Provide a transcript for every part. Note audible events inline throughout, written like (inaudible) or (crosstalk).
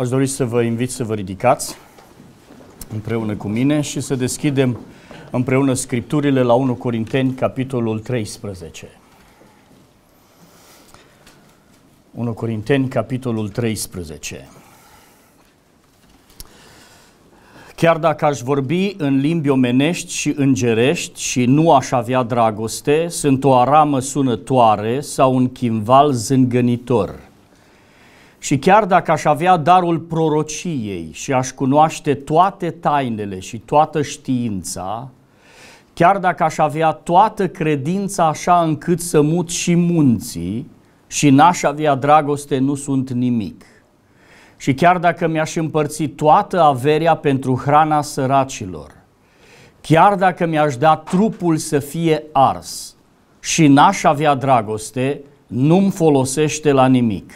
Aș dori să vă invit să vă ridicați împreună cu mine și să deschidem împreună scripturile la 1 Corinteni, capitolul 13. 1 Corinteni, capitolul 13. Chiar dacă aș vorbi în limbi omenești și îngerești și nu aș avea dragoste, sunt o aramă sunătoare sau un chimval zângănitor – și chiar dacă aș avea darul prorociei și aș cunoaște toate tainele și toată știința, chiar dacă aș avea toată credința așa încât să mut și munții și n-aș avea dragoste, nu sunt nimic. Și chiar dacă mi-aș împărți toată averea pentru hrana săracilor, chiar dacă mi-aș da trupul să fie ars și n-aș avea dragoste, nu-mi folosește la nimic.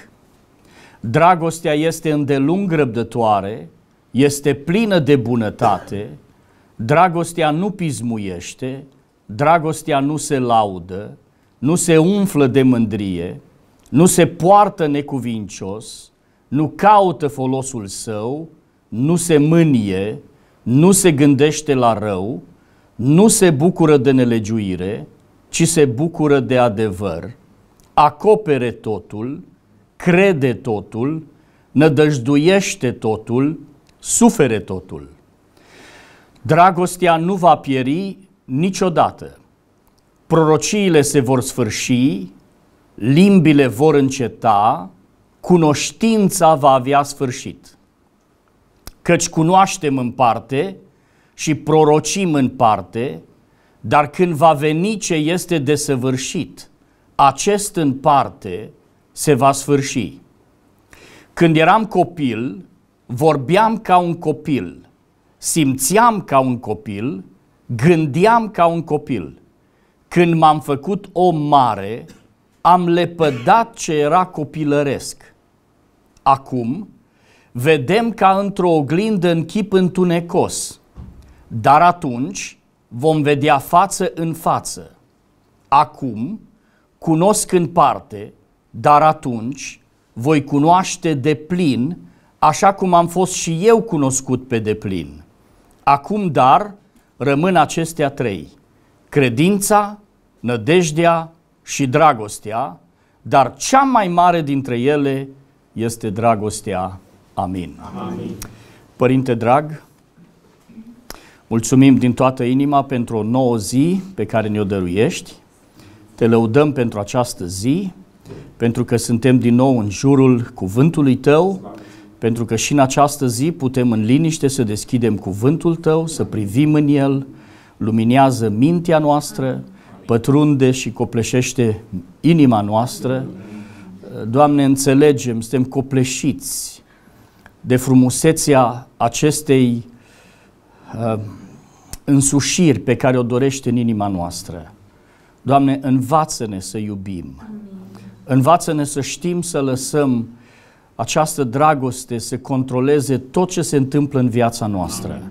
Dragostea este îndelung răbdătoare, este plină de bunătate, dragostea nu pismuiește, dragostea nu se laudă, nu se umflă de mândrie, nu se poartă necuvincios, nu caută folosul său, nu se mânie, nu se gândește la rău, nu se bucură de nelegiuire, ci se bucură de adevăr, acopere totul, crede totul, nădăjduiește totul, sufere totul. Dragostea nu va pieri niciodată. Prorociile se vor sfârși, limbile vor înceta, cunoștința va avea sfârșit. Căci cunoaștem în parte și prorocim în parte, dar când va veni ce este desăvârșit, acest în parte se va sfârși. Când eram copil, vorbeam ca un copil, simțeam ca un copil, gândeam ca un copil. Când m-am făcut om mare, am lepădat ce era copilăresc. Acum, vedem ca într-o oglindă în chip întunecos, dar atunci vom vedea față în față. Acum, cunosc în parte, dar atunci voi cunoaște de plin așa cum am fost și eu cunoscut pe deplin. Acum, dar, rămân acestea trei. Credința, nădejdea și dragostea, dar cea mai mare dintre ele este dragostea. Amin. Amin. Părinte drag, mulțumim din toată inima pentru o nouă zi pe care ne-o dăruiești. Te lăudăm pentru această zi, pentru că suntem din nou în jurul cuvântului Tău, pentru că și în această zi putem în liniște să deschidem cuvântul Tău, să privim în el, luminează mintea noastră, pătrunde și copleșește inima noastră. Doamne, înțelegem, suntem copleșiți de frumusețea acestei uh, însușiri pe care o dorește în inima noastră. Doamne, învață-ne să iubim. Amin Învață-ne să știm să lăsăm această dragoste să controleze tot ce se întâmplă în viața noastră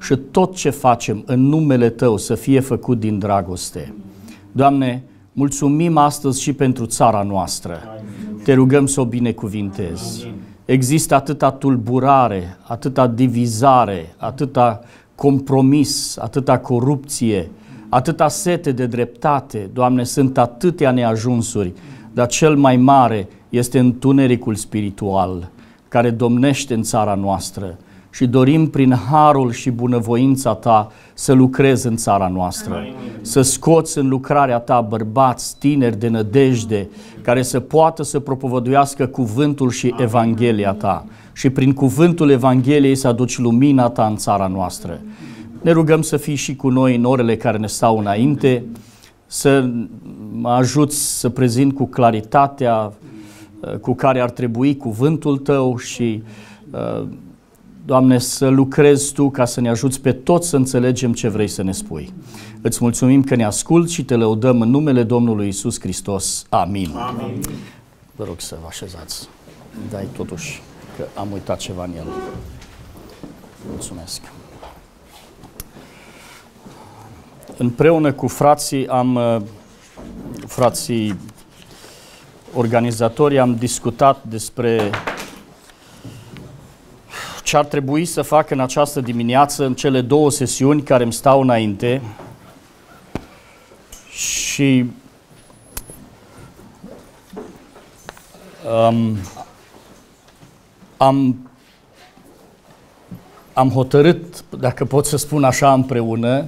și tot ce facem în numele Tău să fie făcut din dragoste. Doamne, mulțumim astăzi și pentru țara noastră. Te rugăm să o binecuvintezi. Există atâta tulburare, atâta divizare, atâta compromis, atâta corupție, atâta sete de dreptate. Doamne, sunt atâtea neajunsuri dar cel mai mare este întunericul spiritual care domnește în țara noastră și dorim prin harul și bunăvoința ta să lucrezi în țara noastră, Amin. să scoți în lucrarea ta bărbați, tineri de nădejde, care să poată să propovăduiască cuvântul și Amin. Evanghelia ta și prin cuvântul Evangheliei să aduci lumina ta în țara noastră. Ne rugăm să fii și cu noi în orele care ne stau înainte, să mă ajut să prezint cu claritatea cu care ar trebui cuvântul tău și, uh, Doamne, să lucrezi tu ca să ne ajuți pe toți să înțelegem ce vrei să ne spui. Îți mulțumim că ne ascult și te lăudăm în numele Domnului Isus Hristos. Amin. Amin. Vă rog să vă așezați. Dai totuși că am uitat ceva în el. Mulțumesc. Împreună cu frații am, uh, frații organizatori, am discutat despre ce ar trebui să fac în această dimineață, în cele două sesiuni care îmi stau înainte. Și um, am, am hotărât, dacă pot să spun așa împreună,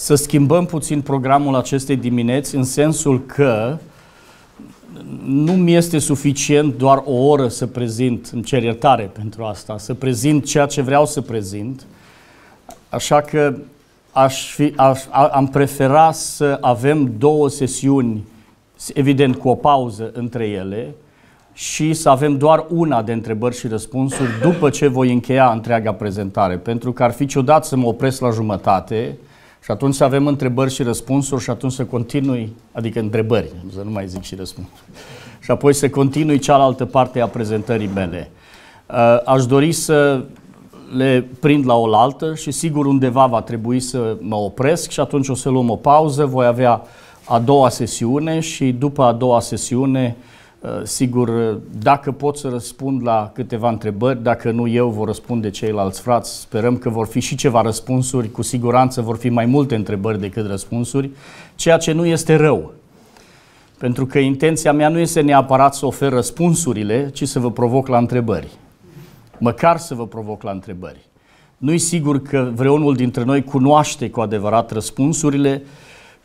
să schimbăm puțin programul acestei dimineți în sensul că nu mi este suficient doar o oră să prezint, îmi cer iertare pentru asta, să prezint ceea ce vreau să prezint, așa că aș fi, aș, am preferat să avem două sesiuni, evident cu o pauză între ele, și să avem doar una de întrebări și răspunsuri după ce voi încheia întreaga prezentare, pentru că ar fi ciudat să mă opresc la jumătate și atunci să avem întrebări și răspunsuri și atunci să continui, adică întrebări, să nu mai zic și răspunsuri. Și apoi să continui cealaltă parte a prezentării mele. Uh, aș dori să le prind la oaltă și sigur undeva va trebui să mă opresc și atunci o să luăm o pauză, voi avea a doua sesiune și după a doua sesiune Uh, sigur, dacă pot să răspund la câteva întrebări, dacă nu eu, vor răspunde ceilalți frați. Sperăm că vor fi și ceva răspunsuri, cu siguranță vor fi mai multe întrebări decât răspunsuri, ceea ce nu este rău. Pentru că intenția mea nu este neapărat să ofer răspunsurile, ci să vă provoc la întrebări. Măcar să vă provoc la întrebări. Nu-i sigur că vreunul dintre noi cunoaște cu adevărat răspunsurile,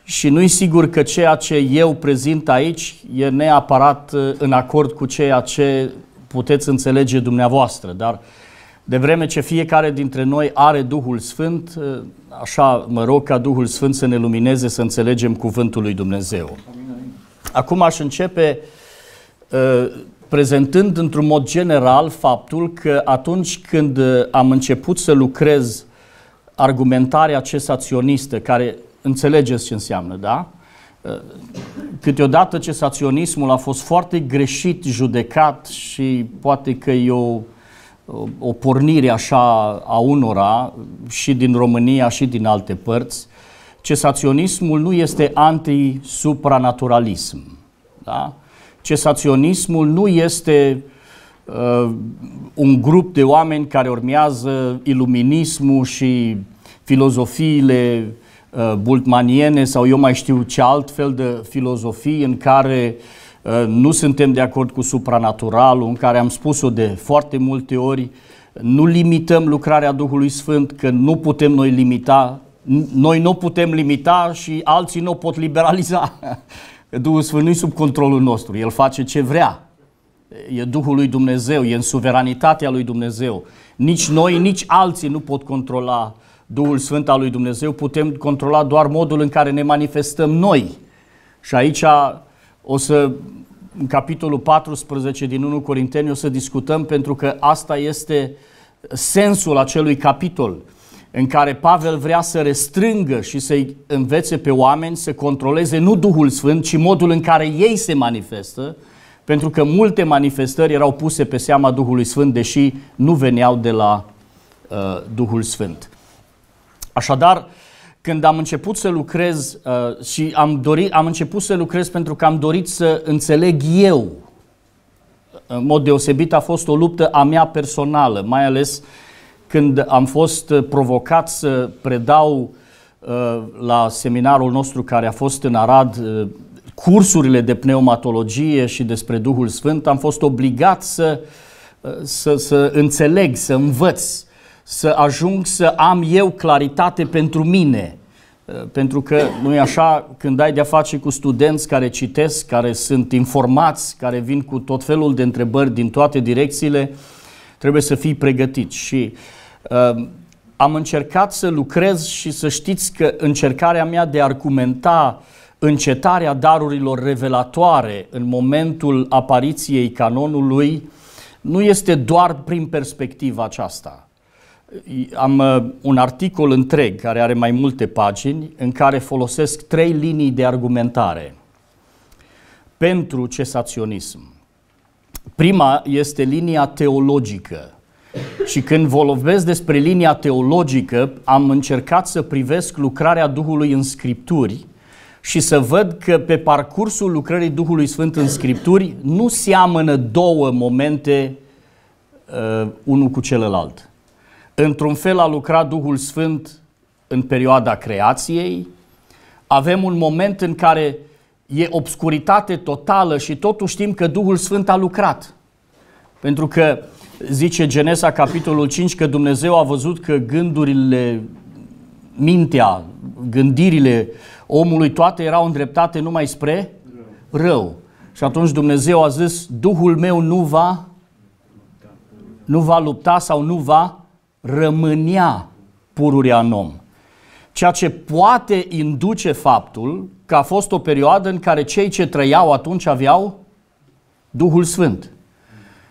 și nu-i sigur că ceea ce eu prezint aici e neapărat uh, în acord cu ceea ce puteți înțelege dumneavoastră, dar de vreme ce fiecare dintre noi are Duhul Sfânt, uh, așa mă rog ca Duhul Sfânt să ne lumineze, să înțelegem cuvântul lui Dumnezeu. Acum aș începe uh, prezentând într-un mod general faptul că atunci când am început să lucrez argumentarea cesaționistă, care înțelegeți ce înseamnă, da? Ă, câteodată saționismul a fost foarte greșit judecat și poate că e o, o pornire așa a unora și din România și din alte părți. Cesaționismul nu este anti-supranaturalism. Da? Cesaționismul nu este uh, un grup de oameni care urmează iluminismul și filozofiile Uh, bultmaniene sau eu mai știu ce alt fel de filozofii în care uh, nu suntem de acord cu supranaturalul, în care am spus-o de foarte multe ori, nu limităm lucrarea Duhului Sfânt, că nu putem noi limita, noi nu putem limita și alții nu pot liberaliza. (laughs) Duhul Sfânt nu e sub controlul nostru, El face ce vrea. E Duhul lui Dumnezeu, e în suveranitatea lui Dumnezeu. Nici noi, nici alții nu pot controla uh, Duhul Sfânt al lui Dumnezeu, putem controla doar modul în care ne manifestăm noi. Și aici o să, în capitolul 14 din 1 Corinteni, o să discutăm pentru că asta este sensul acelui capitol în care Pavel vrea să restrângă și să-i învețe pe oameni să controleze nu Duhul Sfânt, ci modul în care ei se manifestă, pentru că multe manifestări erau puse pe seama Duhului Sfânt, deși nu veneau de la uh, Duhul Sfânt. Așadar, când am început să lucrez uh, și am, dorit, am început să lucrez pentru că am dorit să înțeleg eu, în mod deosebit a fost o luptă a mea personală, mai ales când am fost uh, provocat să predau uh, la seminarul nostru care a fost în Arad uh, cursurile de pneumatologie și despre Duhul Sfânt, am fost obligat să, uh, să, să înțeleg, să învăț să ajung să am eu claritate pentru mine. Uh, pentru că nu e așa, când ai de-a face cu studenți care citesc, care sunt informați, care vin cu tot felul de întrebări din toate direcțiile, trebuie să fii pregătit. Și uh, am încercat să lucrez și să știți că încercarea mea de a argumenta încetarea darurilor revelatoare în momentul apariției canonului nu este doar prin perspectiva aceasta am uh, un articol întreg care are mai multe pagini în care folosesc trei linii de argumentare pentru cesaționism. Prima este linia teologică. Și când vorbesc despre linia teologică, am încercat să privesc lucrarea Duhului în Scripturi și să văd că pe parcursul lucrării Duhului Sfânt în Scripturi nu seamănă două momente uh, unul cu celălalt într-un fel a lucrat Duhul Sfânt în perioada creației, avem un moment în care e obscuritate totală și totuși știm că Duhul Sfânt a lucrat. Pentru că zice Genesa capitolul 5 că Dumnezeu a văzut că gândurile, mintea, gândirile omului toate erau îndreptate numai spre rău. rău. Și atunci Dumnezeu a zis, Duhul meu nu va nu va lupta sau nu va rămânea pururea în om. Ceea ce poate induce faptul că a fost o perioadă în care cei ce trăiau atunci aveau Duhul Sfânt.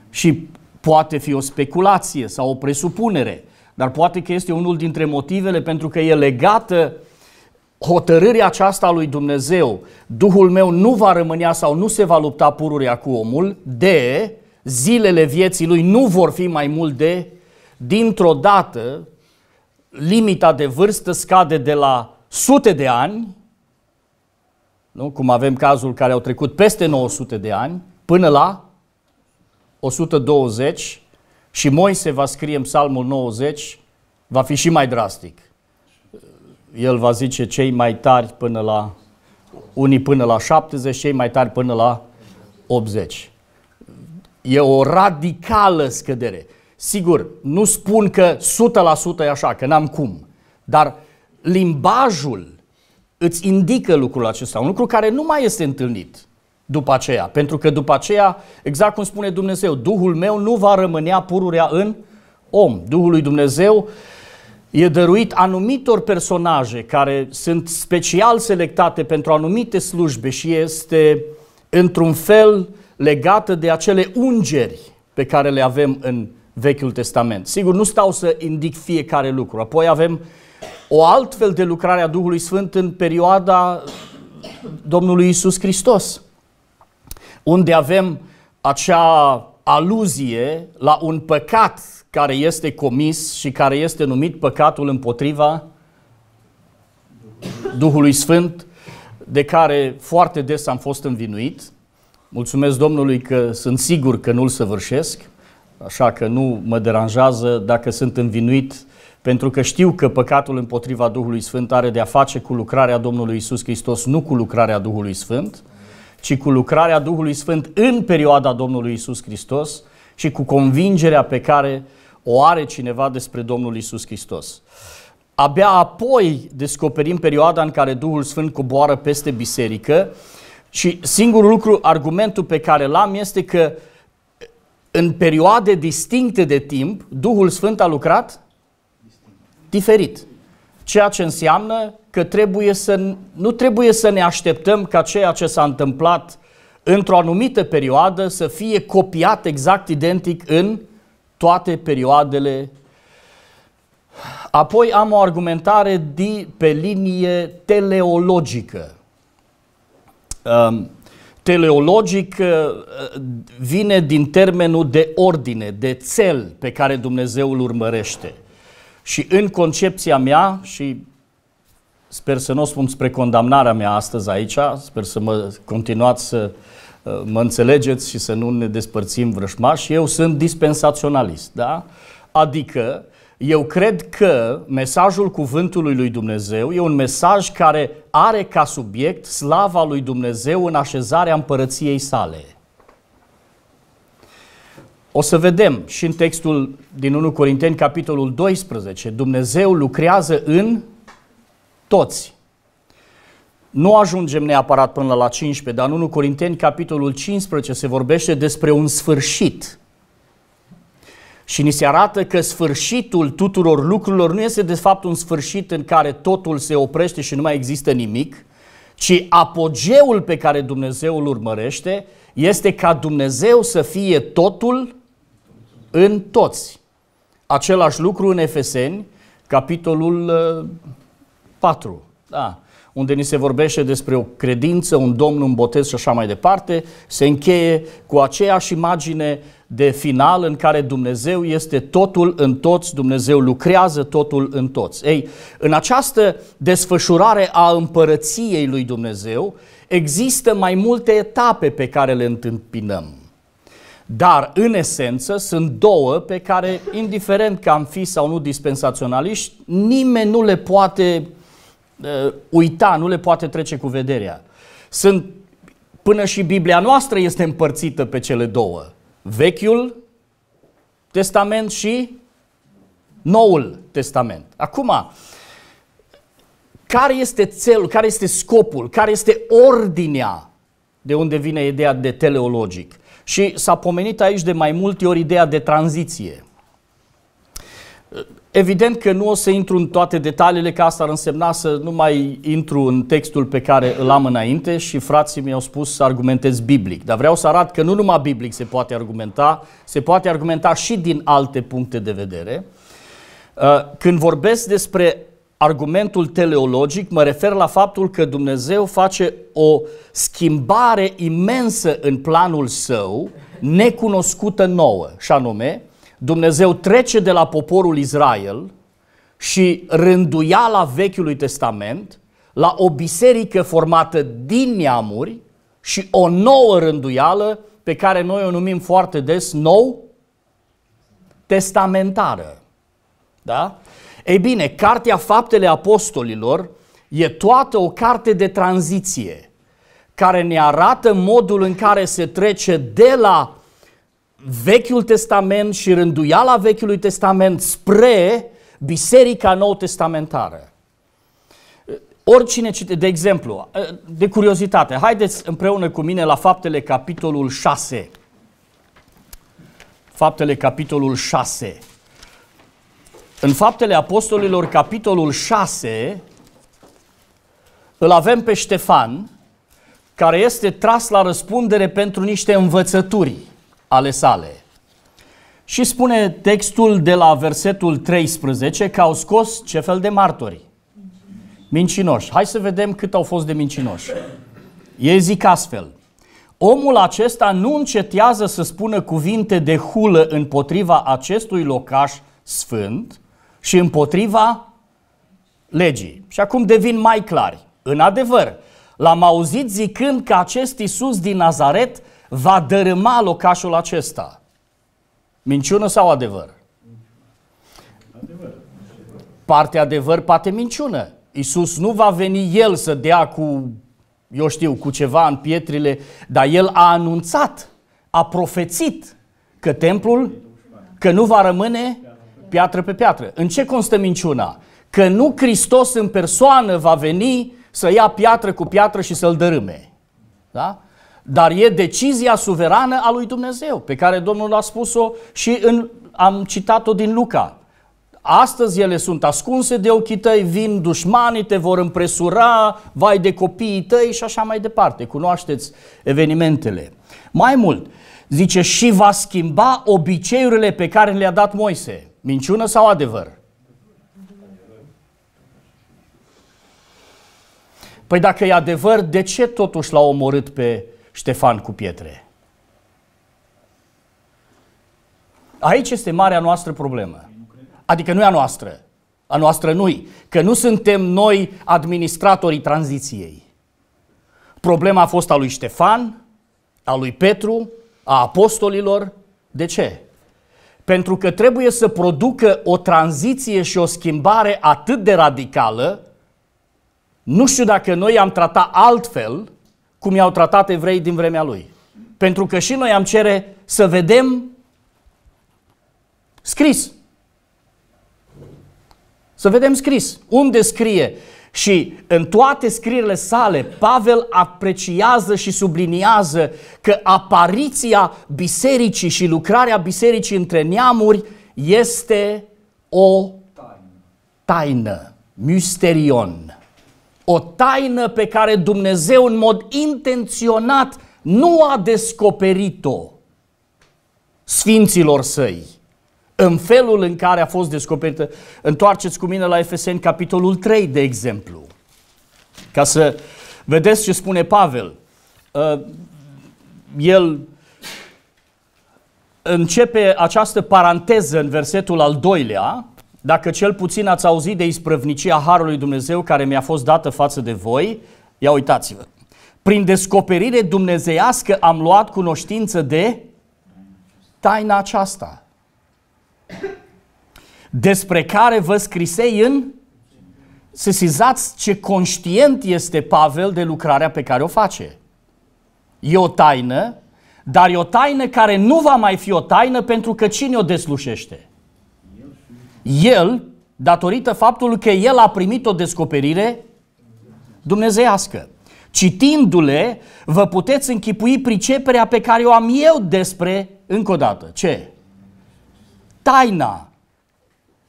Și poate fi o speculație sau o presupunere, dar poate că este unul dintre motivele pentru că e legată hotărârea aceasta a lui Dumnezeu, Duhul meu nu va rămânea sau nu se va lupta pururea cu omul, de zilele vieții lui nu vor fi mai mult de dintr-o dată, limita de vârstă scade de la sute de ani, nu? cum avem cazul care au trecut peste 900 de ani, până la 120 și Moise va scrie în Psalmul 90, va fi și mai drastic. El va zice cei mai tari până la, unii până la 70, cei mai tari până la 80. E o radicală scădere. Sigur, nu spun că 100% e așa, că n-am cum, dar limbajul îți indică lucrul acesta, un lucru care nu mai este întâlnit după aceea, pentru că după aceea, exact cum spune Dumnezeu, Duhul meu nu va rămâne pururea în om. Duhul lui Dumnezeu e dăruit anumitor personaje care sunt special selectate pentru anumite slujbe și este într-un fel legată de acele ungeri pe care le avem în Vechiul Testament. Sigur, nu stau să indic fiecare lucru. Apoi avem o altfel de lucrare a Duhului Sfânt în perioada Domnului Isus Hristos, unde avem acea aluzie la un păcat care este comis și care este numit păcatul împotriva Duhului Sfânt, de care foarte des am fost învinuit. Mulțumesc Domnului că sunt sigur că nu-l săvârșesc. Așa că nu mă deranjează dacă sunt învinuit pentru că știu că păcatul împotriva Duhului Sfânt are de a face cu lucrarea Domnului Isus Hristos, nu cu lucrarea Duhului Sfânt, ci cu lucrarea Duhului Sfânt în perioada Domnului Isus Hristos și cu convingerea pe care o are cineva despre Domnul Isus Hristos. Abia apoi descoperim perioada în care Duhul Sfânt coboară peste biserică și singurul lucru, argumentul pe care l-am este că uh, în perioade distincte de timp, Duhul Sfânt a lucrat diferit. Ceea ce înseamnă că trebuie să, nu trebuie să ne așteptăm ca ceea ce s-a întâmplat într-o anumită perioadă să fie copiat exact identic în toate perioadele. Apoi am o argumentare de pe linie teleologică. Um, teleologic uh, vine din termenul de ordine, de cel pe care Dumnezeu îl urmărește. Și în concepția mea, și sper să nu o spun spre condamnarea mea astăzi aici, sper să mă continuați să uh, mă înțelegeți și să nu ne despărțim vrășmași, eu sunt dispensaționalist, da? Adică eu cred că mesajul cuvântului lui Dumnezeu e un mesaj care are ca subiect slava lui Dumnezeu în așezarea împărăției sale. O să vedem și în textul din 1 Corinteni, capitolul 12, Dumnezeu lucrează în toți. Nu ajungem neapărat până la 15, dar în 1 Corinteni, capitolul 15, se vorbește despre un sfârșit și ni se arată că sfârșitul tuturor lucrurilor nu este de fapt un sfârșit în care totul se oprește și nu mai există nimic, ci apogeul pe care Dumnezeu îl urmărește este ca Dumnezeu să fie totul în toți. Același lucru în Efeseni, capitolul 4, uh, da, unde ni se vorbește despre o credință, un domn, un botez și așa mai departe, se încheie cu aceeași imagine de final în care Dumnezeu este totul în toți, Dumnezeu lucrează totul în toți. Ei, în această desfășurare a împărăției lui Dumnezeu există mai multe etape pe care le întâmpinăm. Dar, în esență, sunt două pe care, indiferent că am fi sau nu dispensaționaliști, nimeni nu le poate uh, uita, nu le poate trece cu vederea. Sunt, până și Biblia noastră este împărțită pe cele două. Vechiul Testament și Noul Testament. Acum, care este țelul, care este scopul, care este ordinea de unde vine ideea de teleologic? Și s-a pomenit aici de mai multe ori ideea de tranziție. Evident că nu o să intru în toate detaliile, că asta ar însemna să nu mai intru în textul pe care îl am înainte și frații mi-au spus să argumentez biblic. Dar vreau să arăt că nu numai biblic se poate argumenta, se poate argumenta și din alte puncte de vedere. Uh, când vorbesc despre argumentul teleologic, mă refer la faptul că Dumnezeu face o schimbare imensă în planul său, necunoscută nouă, și anume, Dumnezeu trece de la poporul Israel și rânduiala Vechiului Testament la o biserică formată din neamuri și o nouă rânduială pe care noi o numim foarte des nou testamentară. Da? Ei bine, Cartea Faptele Apostolilor e toată o carte de tranziție care ne arată modul în care se trece de la Vechiul Testament și rânduiala Vechiului Testament spre Biserica Nou Testamentară. Oricine cite, de exemplu, de curiozitate, haideți împreună cu mine la Faptele, capitolul 6. Faptele, capitolul 6. În Faptele Apostolilor, capitolul 6, îl avem pe Ștefan, care este tras la răspundere pentru niște învățături ale sale. Și spune textul de la versetul 13 că au scos ce fel de martori? Mincinoși. Hai să vedem cât au fost de mincinoși. Ei zic astfel. Omul acesta nu încetează să spună cuvinte de hulă împotriva acestui locaș sfânt și împotriva legii. Și acum devin mai clari. În adevăr, l-am auzit zicând că acest Isus din Nazaret va dărâma locașul acesta. Minciună sau adevăr? Parte adevăr, parte minciună. Iisus nu va veni El să dea cu, eu știu, cu ceva în pietrile, dar El a anunțat, a profețit că templul, că nu va rămâne piatră pe piatră. În ce constă minciuna? Că nu Hristos în persoană va veni să ia piatră cu piatră și să-l dărâme. Da? dar e decizia suverană a lui Dumnezeu, pe care Domnul a spus-o și în, am citat-o din Luca. Astăzi ele sunt ascunse de ochii tăi, vin dușmanii, te vor împresura, vai de copiii tăi și așa mai departe. Cunoașteți evenimentele. Mai mult, zice, și va schimba obiceiurile pe care le-a dat Moise. Minciună sau adevăr? Păi dacă e adevăr, de ce totuși l-a omorât pe Ștefan cu pietre. Aici este marea noastră problemă. Adică nu e a noastră. A noastră nu Că nu suntem noi administratorii tranziției. Problema a fost a lui Ștefan, a lui Petru, a apostolilor. De ce? Pentru că trebuie să producă o tranziție și o schimbare atât de radicală, nu știu dacă noi am tratat altfel cum i-au tratat evrei din vremea lui. Pentru că și noi am cere să vedem scris. Să vedem scris. Unde scrie? Și în toate scrierile sale, Pavel apreciază și subliniază că apariția bisericii și lucrarea bisericii între neamuri este o taină, misterion. O taină pe care Dumnezeu în mod intenționat nu a descoperit-o sfinților săi în felul în care a fost descoperită. Întoarceți cu mine la Efeseni capitolul 3, de exemplu, ca să vedeți ce spune Pavel. Uh, el începe această paranteză în versetul al doilea, dacă cel puțin ați auzit de isprăvnicia Harului Dumnezeu care mi-a fost dată față de voi, ia uitați-vă. Prin descoperire dumnezeiască am luat cunoștință de taina aceasta, despre care vă scrisei în sesizați ce conștient este Pavel de lucrarea pe care o face. E o taină, dar e o taină care nu va mai fi o taină pentru că cine o deslușește? El, datorită faptului că el a primit o descoperire dumnezeiască. Citindu-le, vă puteți închipui priceperea pe care o am eu despre, încă o dată, ce? Taina.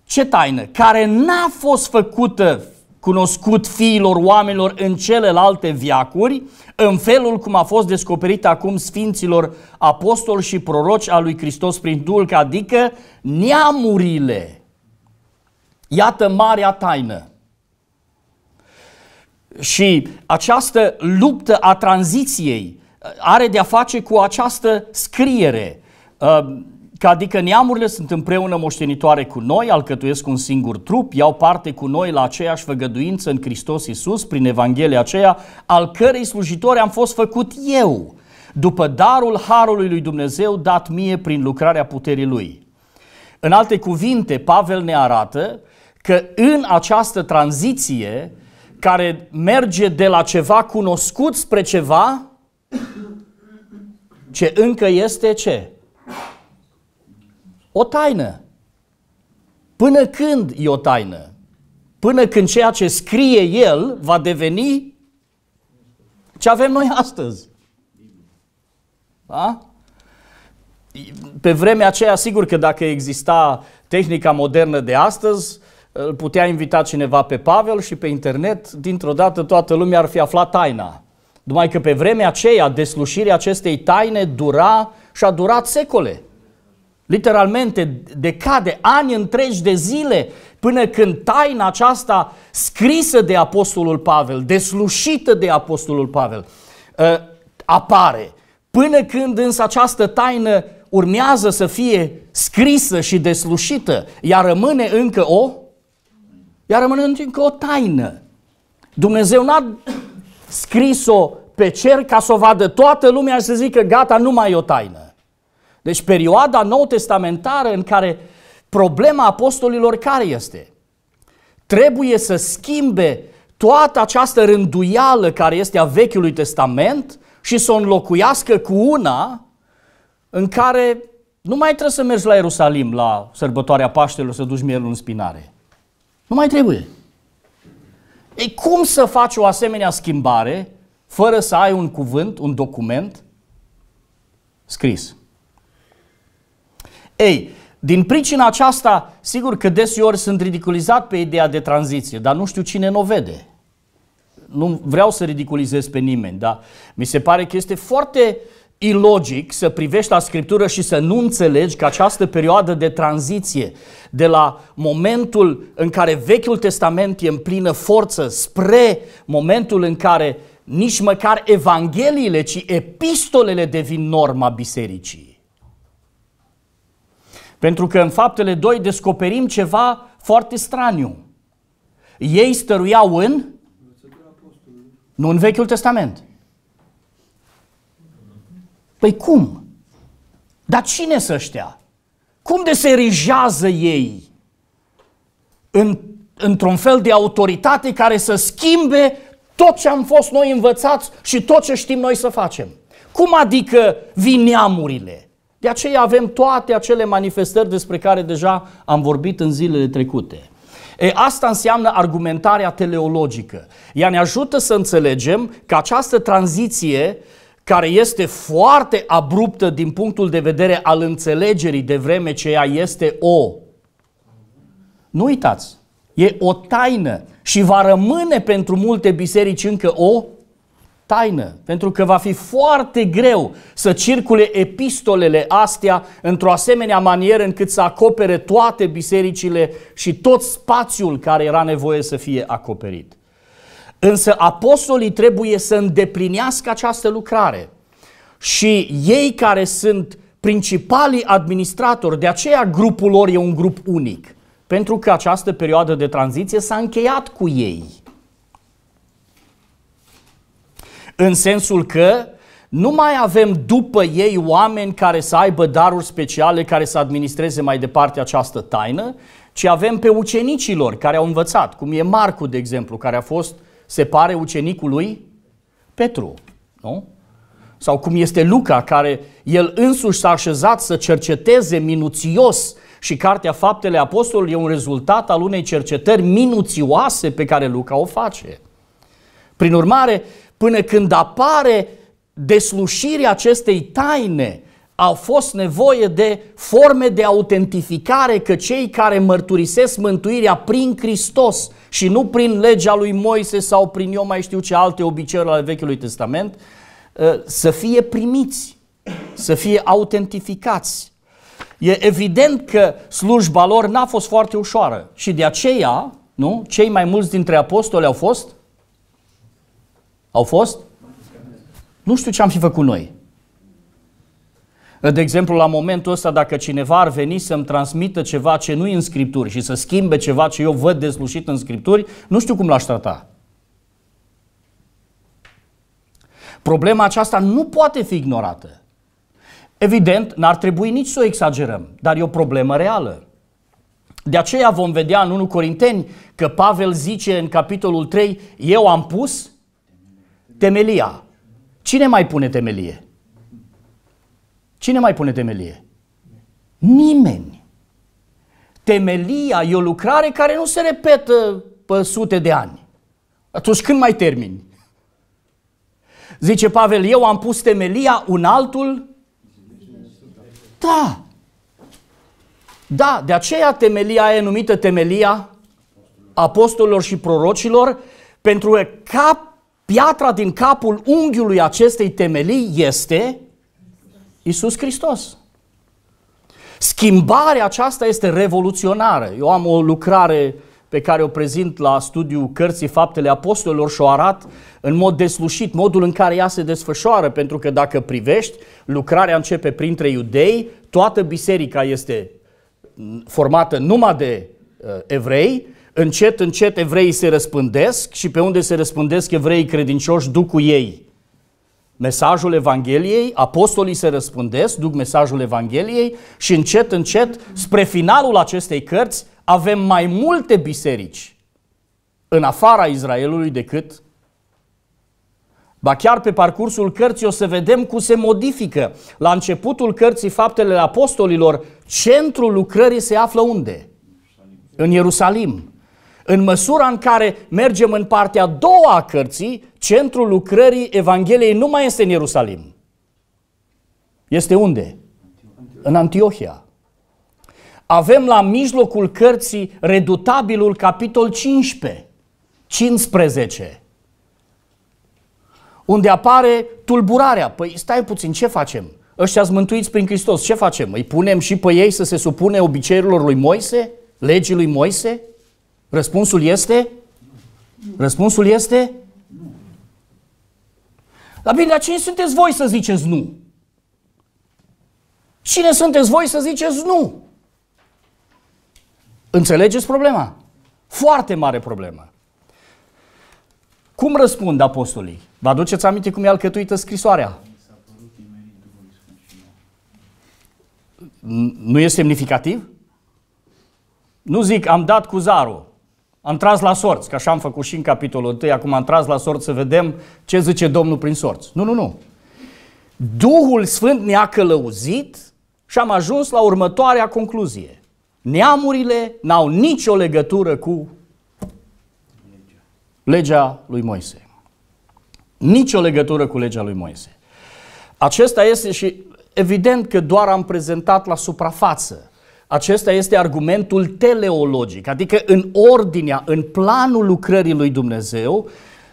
Ce taină? Care n-a fost făcută cunoscut fiilor oamenilor în celelalte viacuri, în felul cum a fost descoperit acum sfinților apostoli și proroci al lui Hristos prin Duhul, adică neamurile Iată marea taină. Și această luptă a tranziției uh, are de-a face cu această scriere, uh, că adică neamurile sunt împreună moștenitoare cu noi, alcătuiesc un singur trup, iau parte cu noi la aceeași făgăduință în Hristos Iisus prin Evanghelia aceea, al cărei slujitori am fost făcut eu, după darul Harului lui Dumnezeu dat mie prin lucrarea puterii Lui. În alte cuvinte, Pavel ne arată că în această tranziție care merge de la ceva cunoscut spre ceva ce încă este ce? O taină. Până când e o taină? Până când ceea ce scrie el va deveni ce avem noi astăzi. Da? Pe vremea aceea, sigur că dacă exista tehnica modernă de astăzi, uh, îl putea invita cineva pe Pavel și pe internet, dintr-o dată toată lumea ar fi aflat taina. Numai că pe vremea aceea, deslușirea acestei taine dura și a durat secole. Literalmente decade, ani întregi de zile, până când taina aceasta scrisă de Apostolul Pavel, deslușită de Apostolul Pavel, ă, apare. Până când însă această taină urmează să fie scrisă și deslușită, ea rămâne încă o iar rămâne încă o taină. Dumnezeu n-a scris-o pe cer ca să o vadă toată lumea și să zică gata, nu mai e o taină. Deci perioada nou testamentară în care problema apostolilor care este? Trebuie să schimbe toată această rânduială care este a Vechiului Testament și să o înlocuiască cu una în care nu mai trebuie să mergi la Ierusalim la sărbătoarea Paștelor să duci mielul în spinare. Nu mai trebuie. Ei, cum să faci o asemenea schimbare fără să ai un cuvânt, un document scris? Ei, din pricina aceasta, sigur că desiori sunt ridiculizat pe ideea de tranziție, dar nu știu cine nu o vede. Nu vreau să ridiculizez pe nimeni, dar mi se pare că este foarte ilogic să privești la Scriptură și să nu înțelegi că această perioadă de tranziție de la momentul în care Vechiul Testament e în plină forță spre momentul în care nici măcar evangheliile, ci epistolele devin norma bisericii. Pentru că în faptele 2 descoperim ceva foarte straniu. Ei stăruiau în? Nu în Vechiul Testament. Păi cum? Dar cine să ăștia? Cum de se rijează ei în, într-un fel de autoritate care să schimbe tot ce am fost noi învățați și tot ce știm noi să facem? Cum adică vin neamurile? De aceea avem toate acele manifestări despre care deja am vorbit în zilele trecute. E, asta înseamnă argumentarea teleologică. Ea ne ajută să înțelegem că această tranziție care este foarte abruptă din punctul de vedere al înțelegerii de vreme ce ea este o. Nu uitați, e o taină și va rămâne pentru multe biserici încă o taină, pentru că va fi foarte greu să circule epistolele astea într-o asemenea manieră încât să acopere toate bisericile și tot spațiul care era nevoie să fie acoperit. Însă apostolii trebuie să îndeplinească această lucrare. Și ei care sunt principalii administratori, de aceea grupul lor e un grup unic. Pentru că această perioadă de tranziție s-a încheiat cu ei. În sensul că nu mai avem după ei oameni care să aibă daruri speciale care să administreze mai departe această taină, ci avem pe ucenicilor care au învățat, cum e Marcu, de exemplu, care a fost se pare ucenicul lui Petru, nu? Sau cum este Luca, care el însuși s-a așezat să cerceteze minuțios și cartea Faptele Apostolului e un rezultat al unei cercetări minuțioase pe care Luca o face. Prin urmare, până când apare deslușirea acestei taine, au fost nevoie de forme de autentificare că cei care mărturisesc mântuirea prin Hristos și nu prin legea lui Moise sau prin eu mai știu ce alte obiceiuri ale Vechiului Testament, ă, să fie primiți, să fie autentificați. E evident că slujba lor n-a fost foarte ușoară și de aceea, nu? Cei mai mulți dintre apostoli au fost? Au fost? Nu știu ce am fi făcut noi. De exemplu, la momentul ăsta, dacă cineva ar veni să-mi transmită ceva ce nu e în Scripturi și să schimbe ceva ce eu văd deslușit în Scripturi, nu știu cum l-aș trata. Problema aceasta nu poate fi ignorată. Evident, n-ar trebui nici să o exagerăm, dar e o problemă reală. De aceea vom vedea în 1 Corinteni că Pavel zice în capitolul 3, eu am pus temelia. Cine mai pune temelie? Cine mai pune temelie? Nimeni. Temelia e o lucrare care nu se repetă pe sute de ani. Atunci când mai termini? Zice Pavel, eu am pus temelia, un altul? Da. Da, de aceea temelia e numită temelia apostolilor și prorocilor, pentru că cap, piatra din capul unghiului acestei temelii este Isus Hristos. Schimbarea aceasta este revoluționară. Eu am o lucrare pe care o prezint la studiul cărții Faptele Apostolilor și o arat în mod deslușit modul în care ea se desfășoară, pentru că dacă privești, lucrarea începe printre iudei, toată biserica este mm, formată numai de uh, evrei, încet, încet evreii se răspândesc și pe unde se răspândesc evreii credincioși duc cu ei mesajul Evangheliei, apostolii se răspândesc, duc mesajul Evangheliei și încet, încet, spre finalul acestei cărți, avem mai multe biserici în afara Israelului decât Ba chiar pe parcursul cărții o să vedem cum se modifică. La începutul cărții Faptele Apostolilor, centrul lucrării se află unde? În Ierusalim. În măsura în care mergem în partea a doua a cărții, centrul lucrării Evangheliei nu mai este în Ierusalim. Este unde? În Antiohia. Avem la mijlocul cărții redutabilul capitol 15, 15, unde apare tulburarea. Păi stai puțin, ce facem? Ăștia s mântuiți prin Hristos, ce facem? Îi punem și pe ei să se supune obiceiurilor lui Moise, legii lui Moise? Răspunsul este? Răspunsul este? La bine, dar cine sunteți voi să ziceți nu? Cine sunteți voi să ziceți nu? Înțelegeți problema? Foarte mare problemă. Cum răspund apostolii? Vă aduceți aminte cum e alcătuită scrisoarea? Nu e semnificativ? Nu zic, am dat cu zarul. Am tras la sorți, că așa am făcut și în capitolul 1, acum am tras la sorți să vedem ce zice Domnul prin sorți. Nu, nu, nu. Duhul Sfânt ne-a călăuzit și am ajuns la următoarea concluzie. Neamurile n-au nicio legătură cu legea lui Moise. Nicio legătură cu legea lui Moise. Acesta este și evident că doar am prezentat la suprafață acesta este argumentul teleologic, adică în ordinea, în planul lucrării lui Dumnezeu,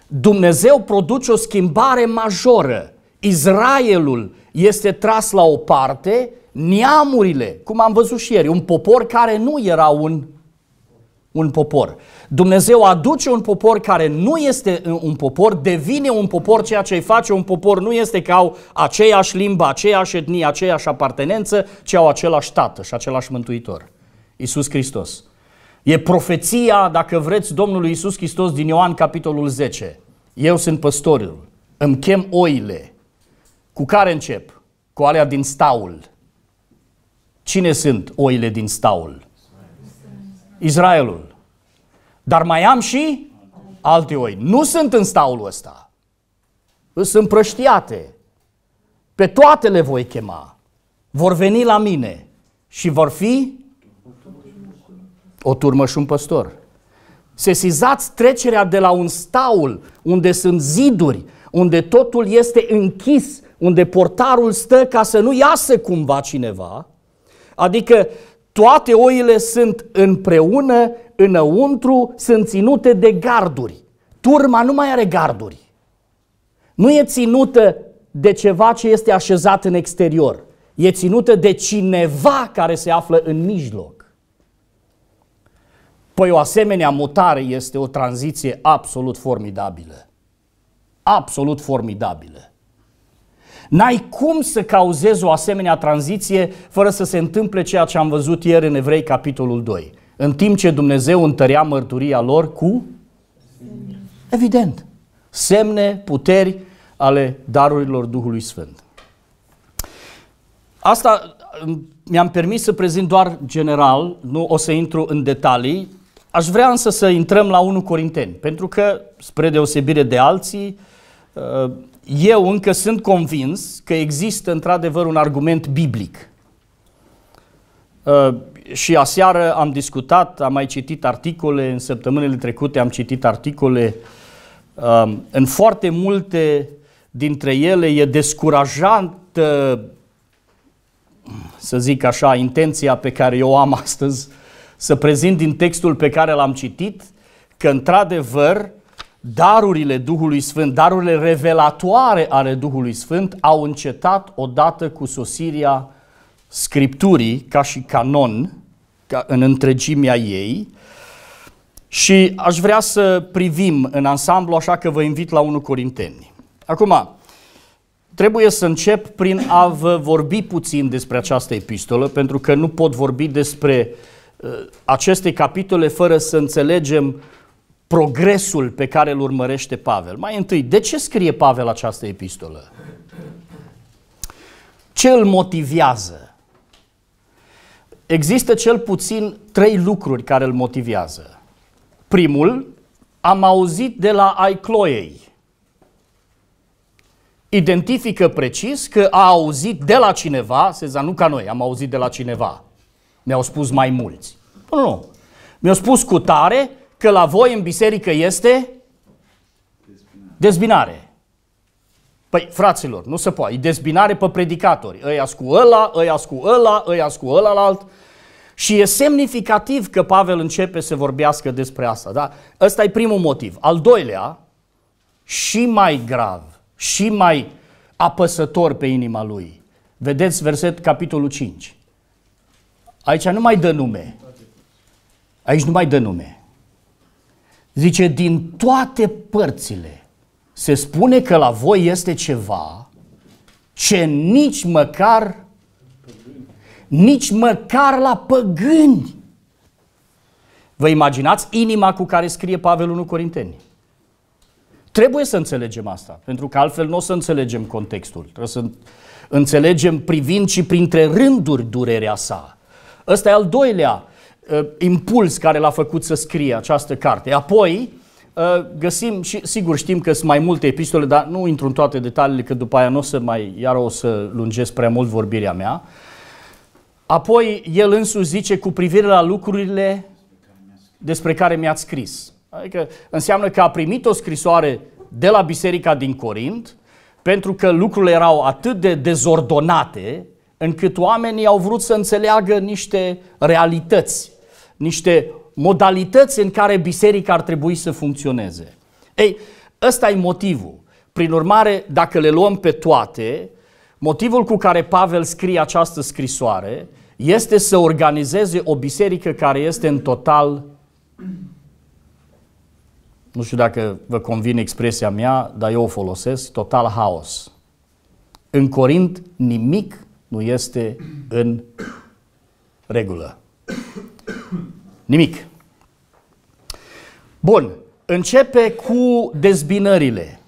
Dumnezeu produce o schimbare majoră. Israelul este tras la o parte, neamurile, cum am văzut și ieri, un popor care nu era un, un popor. Dumnezeu aduce un popor care nu este un popor, devine un popor, ceea ce îi face un popor nu este că au aceeași limbă, aceeași etnie, aceeași apartenență, ci au același tată și același mântuitor, Isus Hristos. E profeția, dacă vreți, Domnului Isus Hristos din Ioan, capitolul 10. Eu sunt păstorul, îmi chem oile. Cu care încep? Cu alea din staul. Cine sunt oile din staul? Israelul. Dar mai am și alte oi. Nu sunt în staul ăsta. Sunt împrăștiate. Pe toate le voi chema. Vor veni la mine și vor fi o turmă și un păstor. Sesizați trecerea de la un staul unde sunt ziduri, unde totul este închis, unde portarul stă ca să nu iasă cumva cineva, adică toate oile sunt împreună, înăuntru, sunt ținute de garduri. Turma nu mai are garduri. Nu e ținută de ceva ce este așezat în exterior. E ținută de cineva care se află în mijloc. Păi o asemenea mutare este o tranziție absolut formidabilă. Absolut formidabilă. N-ai cum să cauzezi o asemenea tranziție fără să se întâmple ceea ce am văzut ieri în Evrei, capitolul 2. În timp ce Dumnezeu întărea mărturia lor cu? Evident. Semne, puteri ale darurilor Duhului Sfânt. Asta mi-am permis să prezint doar general, nu o să intru în detalii. Aș vrea însă să intrăm la 1 Corinteni, pentru că, spre deosebire de alții, ă, eu încă sunt convins că există într-adevăr un argument biblic. Uh, și aseară am discutat, am mai citit articole, în săptămânile trecute am citit articole, uh, în foarte multe dintre ele e descurajant uh, să zic așa, intenția pe care eu am (laughs) astăzi să prezint din textul pe care l-am citit, că într-adevăr darurile Duhului Sfânt, darurile revelatoare ale Duhului Sfânt au încetat odată cu sosirea Scripturii ca și canon, ca în întregimea ei, și aș vrea să privim în ansamblu, așa că vă invit la 1 Corinteni. Acum, trebuie să încep prin a vă vorbi puțin despre această epistolă, pentru că nu pot vorbi despre uh, aceste capitole fără să înțelegem progresul pe care îl urmărește Pavel. Mai întâi, de ce scrie Pavel această epistolă? Ce îl motivează? Există cel puțin trei lucruri care îl motivează. Primul, am auzit de la Aicloiei. Identifică precis că a auzit de la cineva, Se zice, nu ca noi, am auzit de la cineva. Mi-au spus mai mulți. Nu, nu. Mi-au spus cu tare că la voi în biserică este dezbinare. Păi, fraților, nu se poate. E dezbinare pe predicatori. Ăia cu ăla, ăia cu ăla, ăia cu alt. Și e semnificativ că Pavel începe să vorbească despre asta. Da? Ăsta e primul motiv. Al doilea, și mai grav, și mai apăsător pe inima lui. Vedeți verset capitolul 5. Aici nu mai dă nume. Aici nu mai dă nume. Zice, din toate părțile se spune că la voi este ceva ce nici măcar nici măcar la păgâni. Vă imaginați inima cu care scrie Pavel 1 Corinteni? Trebuie să înțelegem asta, pentru că altfel nu o să înțelegem contextul. Trebuie să înțelegem privind și printre rânduri durerea sa. Ăsta e al doilea uh, impuls care l-a făcut să scrie această carte. Apoi, uh, găsim și sigur știm că sunt mai multe epistole, dar nu intru în toate detaliile, că după aia nu o să mai, iar o să lungesc prea mult vorbirea mea. Apoi, el însuși zice cu privire la lucrurile despre care mi-ați scris. Adică înseamnă că a primit o scrisoare de la biserica din Corint, pentru că lucrurile erau atât de dezordonate, încât oamenii au vrut să înțeleagă niște realități niște modalități în care biserica ar trebui să funcționeze. Ei, ăsta e motivul. Prin urmare, dacă le luăm pe toate, motivul cu care Pavel scrie această scrisoare este să organizeze o biserică care este în total nu știu dacă vă convine expresia mea, dar eu o folosesc, total haos. În Corint nimic nu este în regulă. Nimic. Bun. Începe cu dezbinările.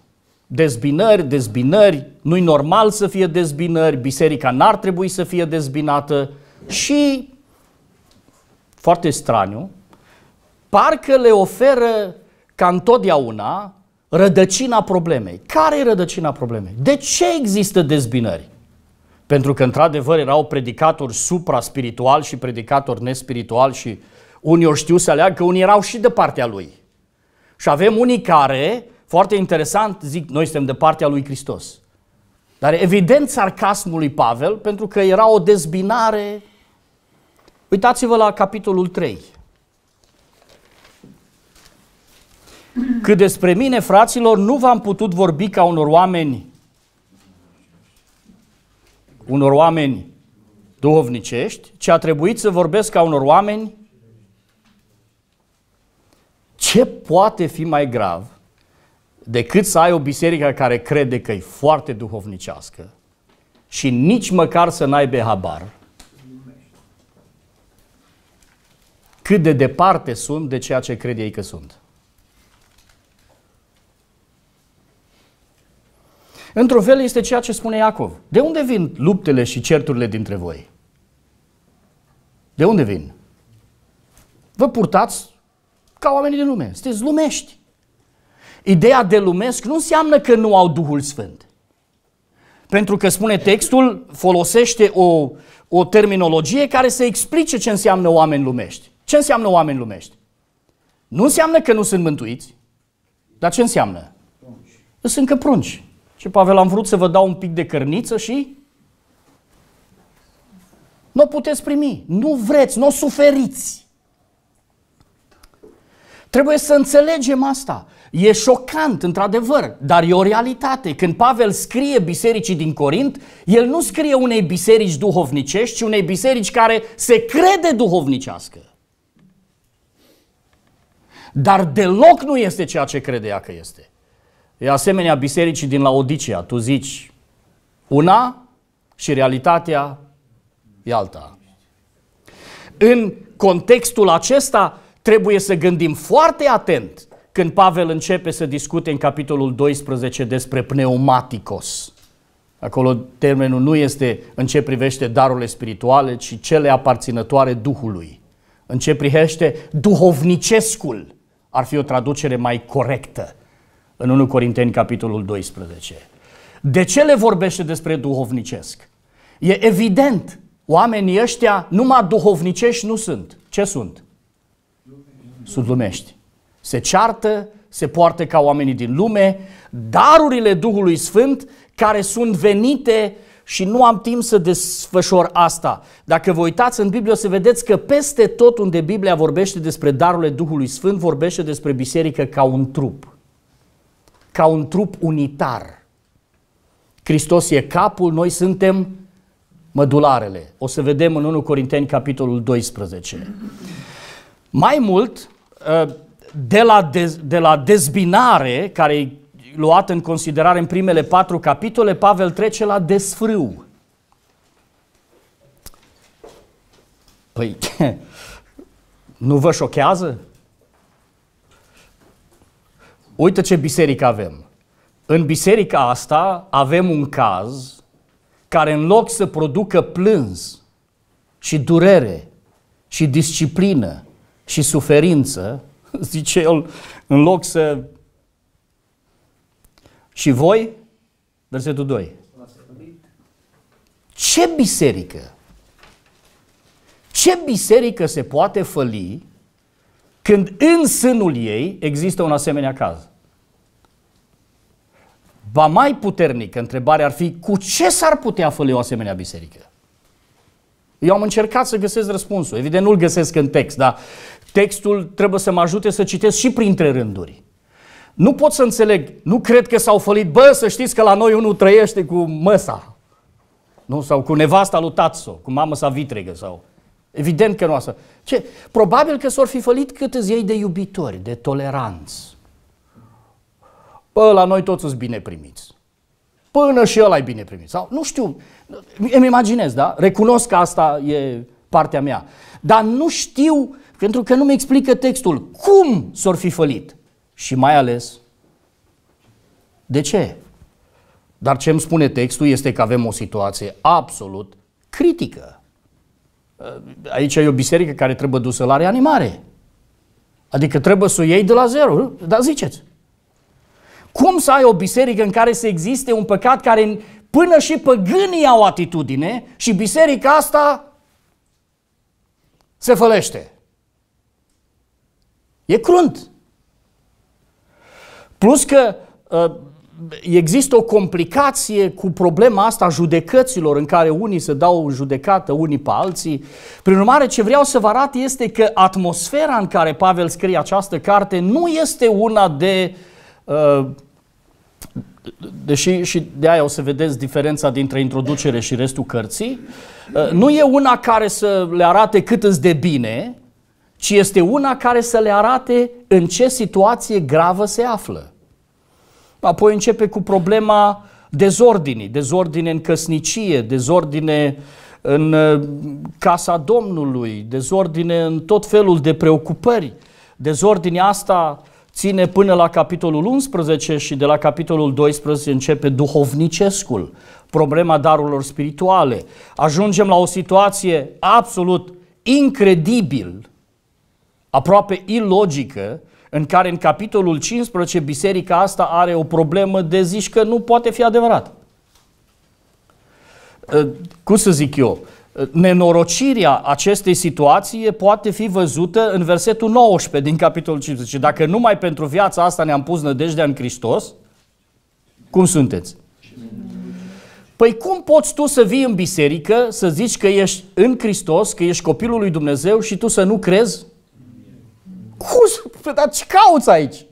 Dezbinări, dezbinări, nu-i normal să fie dezbinări, biserica n-ar trebui să fie dezbinată și, foarte straniu, parcă le oferă, ca întotdeauna, rădăcina problemei. Care e rădăcina problemei? De ce există dezbinări? pentru că într-adevăr erau predicatori supra-spiritual și predicatori nespiritual și unii o știu să aleagă, că unii erau și de partea lui. Și avem unii care, foarte interesant, zic, noi suntem de partea lui Hristos. Dar evident sarcasmul lui Pavel, pentru că era o dezbinare. Uitați-vă la capitolul 3. Cât despre mine, fraților, nu v-am putut vorbi ca unor oameni unor oameni duhovnicești, ci a trebuit să vorbesc ca unor oameni ce poate fi mai grav decât să ai o biserică care crede că e foarte duhovnicească și nici măcar să n-ai habar? cât de departe sunt de ceea ce cred ei că sunt. Într-un fel este ceea ce spune Iacov. De unde vin luptele și certurile dintre voi? De unde vin? Vă purtați ca oamenii din lume. Sunteți lumești. Ideea de lumesc nu înseamnă că nu au Duhul Sfânt. Pentru că, spune textul, folosește o, o terminologie care să explice ce înseamnă oameni lumești. Ce înseamnă oameni lumești? Nu înseamnă că nu sunt mântuiți. Dar ce înseamnă? Prunci. Sunt încă prunci. Și Pavel, am vrut să vă dau un pic de cărniță și nu o puteți primi, nu vreți, nu o suferiți. Trebuie să înțelegem asta. E șocant, într-adevăr, dar e o realitate. Când Pavel scrie bisericii din Corint, el nu scrie unei biserici duhovnicești, ci unei biserici care se crede duhovnicească. Dar deloc nu este ceea ce crede ea că este. E asemenea bisericii din Laodicea. Tu zici una și realitatea e alta. În contextul acesta trebuie să gândim foarte atent când Pavel începe să discute în capitolul 12 despre pneumaticos. Acolo termenul nu este în ce privește darurile spirituale, ci cele aparținătoare Duhului. În ce privește duhovnicescul ar fi o traducere mai corectă în 1 Corinteni, capitolul 12. De ce le vorbește despre duhovnicesc? E evident, oamenii ăștia numai duhovnicești nu sunt. Ce sunt? Sunt lumești. Se ceartă, se poartă ca oamenii din lume, darurile Duhului Sfânt care sunt venite și nu am timp să desfășor asta. Dacă vă uitați în Biblie, o să vedeți că peste tot unde Biblia vorbește despre darurile Duhului Sfânt, vorbește despre biserică ca un trup ca un trup unitar. Hristos e capul, noi suntem mădularele. O să vedem în 1 Corinteni, capitolul 12. Mai mult, ă, de la, dez, de la dezbinare, care e luată în considerare în primele patru capitole, Pavel trece la desfrâu. Păi, (laughs) nu vă șochează? uite ce biserică avem. În biserica asta avem un caz care în loc să producă plâns și durere și disciplină și suferință, (laughs) zice el, în loc să... Și voi? Versetul 2. Ce biserică? Ce biserică se poate făli când în sânul ei există un asemenea caz. Ba mai puternică întrebare ar fi cu ce s-ar putea făle o asemenea biserică? Eu am încercat să găsesc răspunsul. Evident, nu-l găsesc în text, dar textul trebuie să mă ajute să citesc și printre rânduri. Nu pot să înțeleg, nu cred că s-au fălit, bă, să știți că la noi unul trăiește cu măsa, nu? Sau cu nevasta lui Tatso, cu mamă sa vitregă sau... Evident că nu asta. Ce? Probabil că s-or fi fălit cât îți ei de iubitori, de toleranți. Pă, la noi toți sunt bine primiți. Până și ăla e bine primit. Sau, nu știu, îmi imaginez, da? Recunosc că asta e partea mea. Dar nu știu, pentru că nu mi explică textul, cum s-or fi fălit. Și mai ales, de ce? Dar ce îmi spune textul este că avem o situație absolut critică. Uh, aici e o biserică care trebuie dusă la reanimare. Adică trebuie să o iei de la zero. Dar ziceți. Cum să ai o biserică în care să existe un păcat care până și păgânii au atitudine și biserica asta se fălește? E crunt. Plus că uh, există o complicație cu problema asta a judecăților în care unii se dau judecată unii pe alții. Prin urmare, ce vreau să vă arăt este că atmosfera în care Pavel scrie această carte nu este una de... Uh, deși și de aia o să vedeți diferența dintre introducere și restul cărții, uh, nu e una care să le arate cât îți de bine, ci este una care să le arate în ce situație gravă se află. Apoi începe cu problema dezordinii, dezordine în căsnicie, dezordine în uh, casa Domnului, dezordine în tot felul de preocupări. Dezordinea asta ține până la capitolul 11 și de la capitolul 12 începe duhovnicescul, problema darurilor spirituale. Ajungem la o situație absolut incredibil, aproape ilogică, în care în capitolul 15 biserica asta are o problemă de zici că nu poate fi adevărat. Ă, cum să zic eu? Ă, nenorocirea acestei situații poate fi văzută în versetul 19 din capitolul 15. Dacă numai pentru viața asta ne-am pus nădejdea în Hristos, cum sunteți? Păi cum poți tu să vii în biserică, să zici că ești în Hristos, că ești copilul lui Dumnezeu și tu să nu crezi cum? Dar ce cauți aici?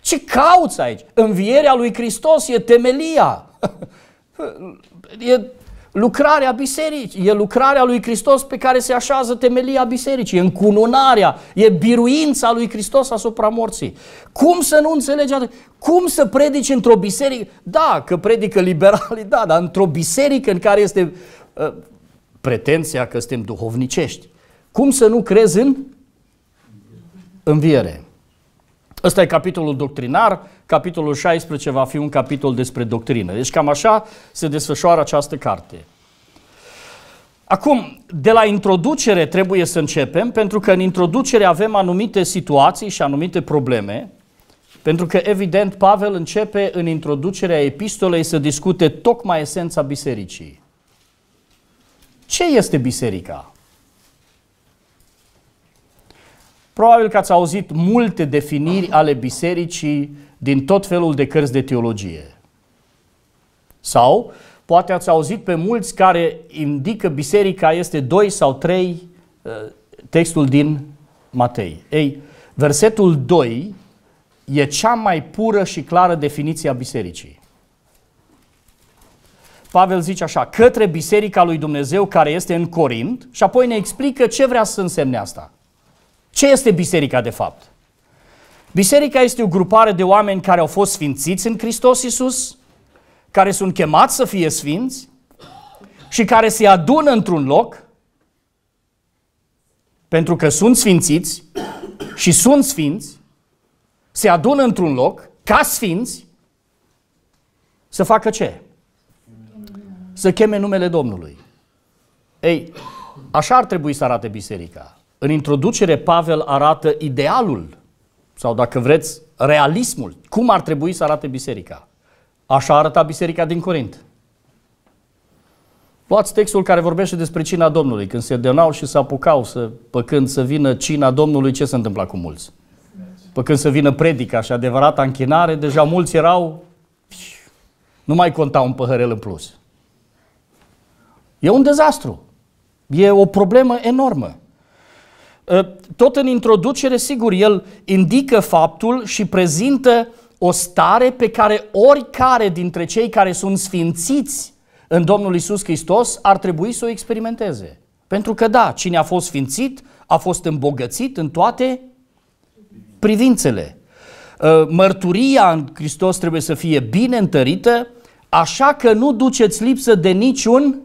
Ce cauți aici? Învierea lui Hristos e temelia. (laughs) e lucrarea bisericii, e lucrarea lui Hristos pe care se așează temelia bisericii, e încununarea, e biruința lui Hristos asupra morții. Cum să nu înțelegi atât? Cum să predici într-o biserică? Da, că predică liberalii, da, dar într-o biserică în care este uh, pretenția că suntem duhovnicești. Cum să nu crezi în înviere. Ăsta e capitolul doctrinar, capitolul 16 va fi un capitol despre doctrină. Deci cam așa se desfășoară această carte. Acum, de la introducere trebuie să începem, pentru că în introducere avem anumite situații și anumite probleme, pentru că, evident, Pavel începe în introducerea epistolei să discute tocmai esența bisericii. Ce este biserica? Probabil că ați auzit multe definiri ale bisericii din tot felul de cărți de teologie. Sau poate ați auzit pe mulți care indică biserica este 2 sau 3 uh, textul din Matei. Ei, versetul 2 e cea mai pură și clară definiție a bisericii. Pavel zice așa, către biserica lui Dumnezeu care este în Corint și apoi ne explică ce vrea să însemne asta. Ce este biserica de fapt? Biserica este o grupare de oameni care au fost sfințiți în Hristos Iisus, care sunt chemați să fie sfinți și care se adună într-un loc pentru că sunt sfințiți și sunt sfinți, se adună într-un loc ca sfinți să facă ce? Să cheme numele Domnului. Ei, așa ar trebui să arate biserica. În introducere, Pavel arată idealul, sau dacă vreți, realismul. Cum ar trebui să arate biserica? Așa arăta biserica din Corint. Luați textul care vorbește despre cina Domnului. Când se dănau și se apucau să, păcând să vină cina Domnului, ce se întâmpla cu mulți? Păcând să vină predica și adevărata închinare, deja mulți erau... Nu mai conta un păhărel în plus. E un dezastru. E o problemă enormă. Ă, tot în introducere, sigur, el indică faptul și prezintă o stare pe care oricare dintre cei care sunt sfințiți în Domnul Isus Hristos ar trebui să o experimenteze. Pentru că da, cine a fost sfințit a fost îmbogățit în toate privințele. Ă, mărturia în Hristos trebuie să fie bine întărită, așa că nu duceți lipsă de niciun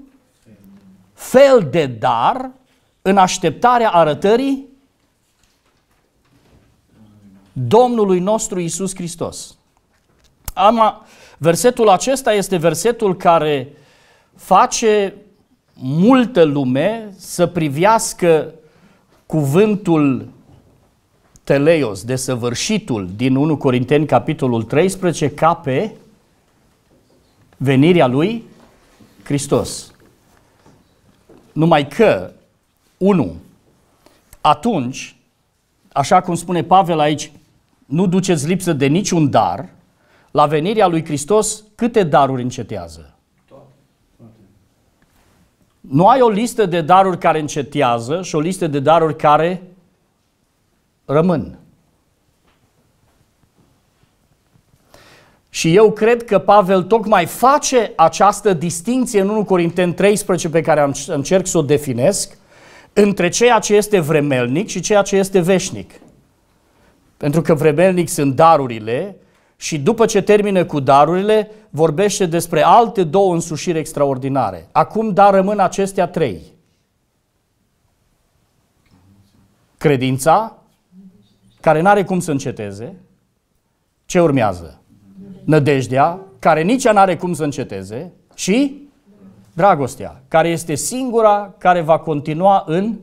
fel de dar în așteptarea arătării Domnului nostru Isus Hristos. Ama, versetul acesta este versetul care face multă lume să privească cuvântul teleios, desăvârșitul din 1 Corinteni capitolul 13 ca pe venirea lui Hristos. Numai că 1. Atunci, așa cum spune Pavel aici, nu duceți lipsă de niciun dar, la venirea lui Hristos, câte daruri încetează? Nu ai o listă de daruri care încetează și o listă de daruri care rămân. Și eu cred că Pavel tocmai face această distinție în 1 Corinteni 13 pe care încerc să o definesc între ceea ce este vremelnic și ceea ce este veșnic. Pentru că vremelnic sunt darurile și după ce termină cu darurile, vorbește despre alte două însușiri extraordinare. Acum, dar rămân acestea trei. Credința, care nu are cum să înceteze, ce urmează? Nădejdea, care nici ea nu are cum să înceteze, și Dragostea, care este singura care va continua în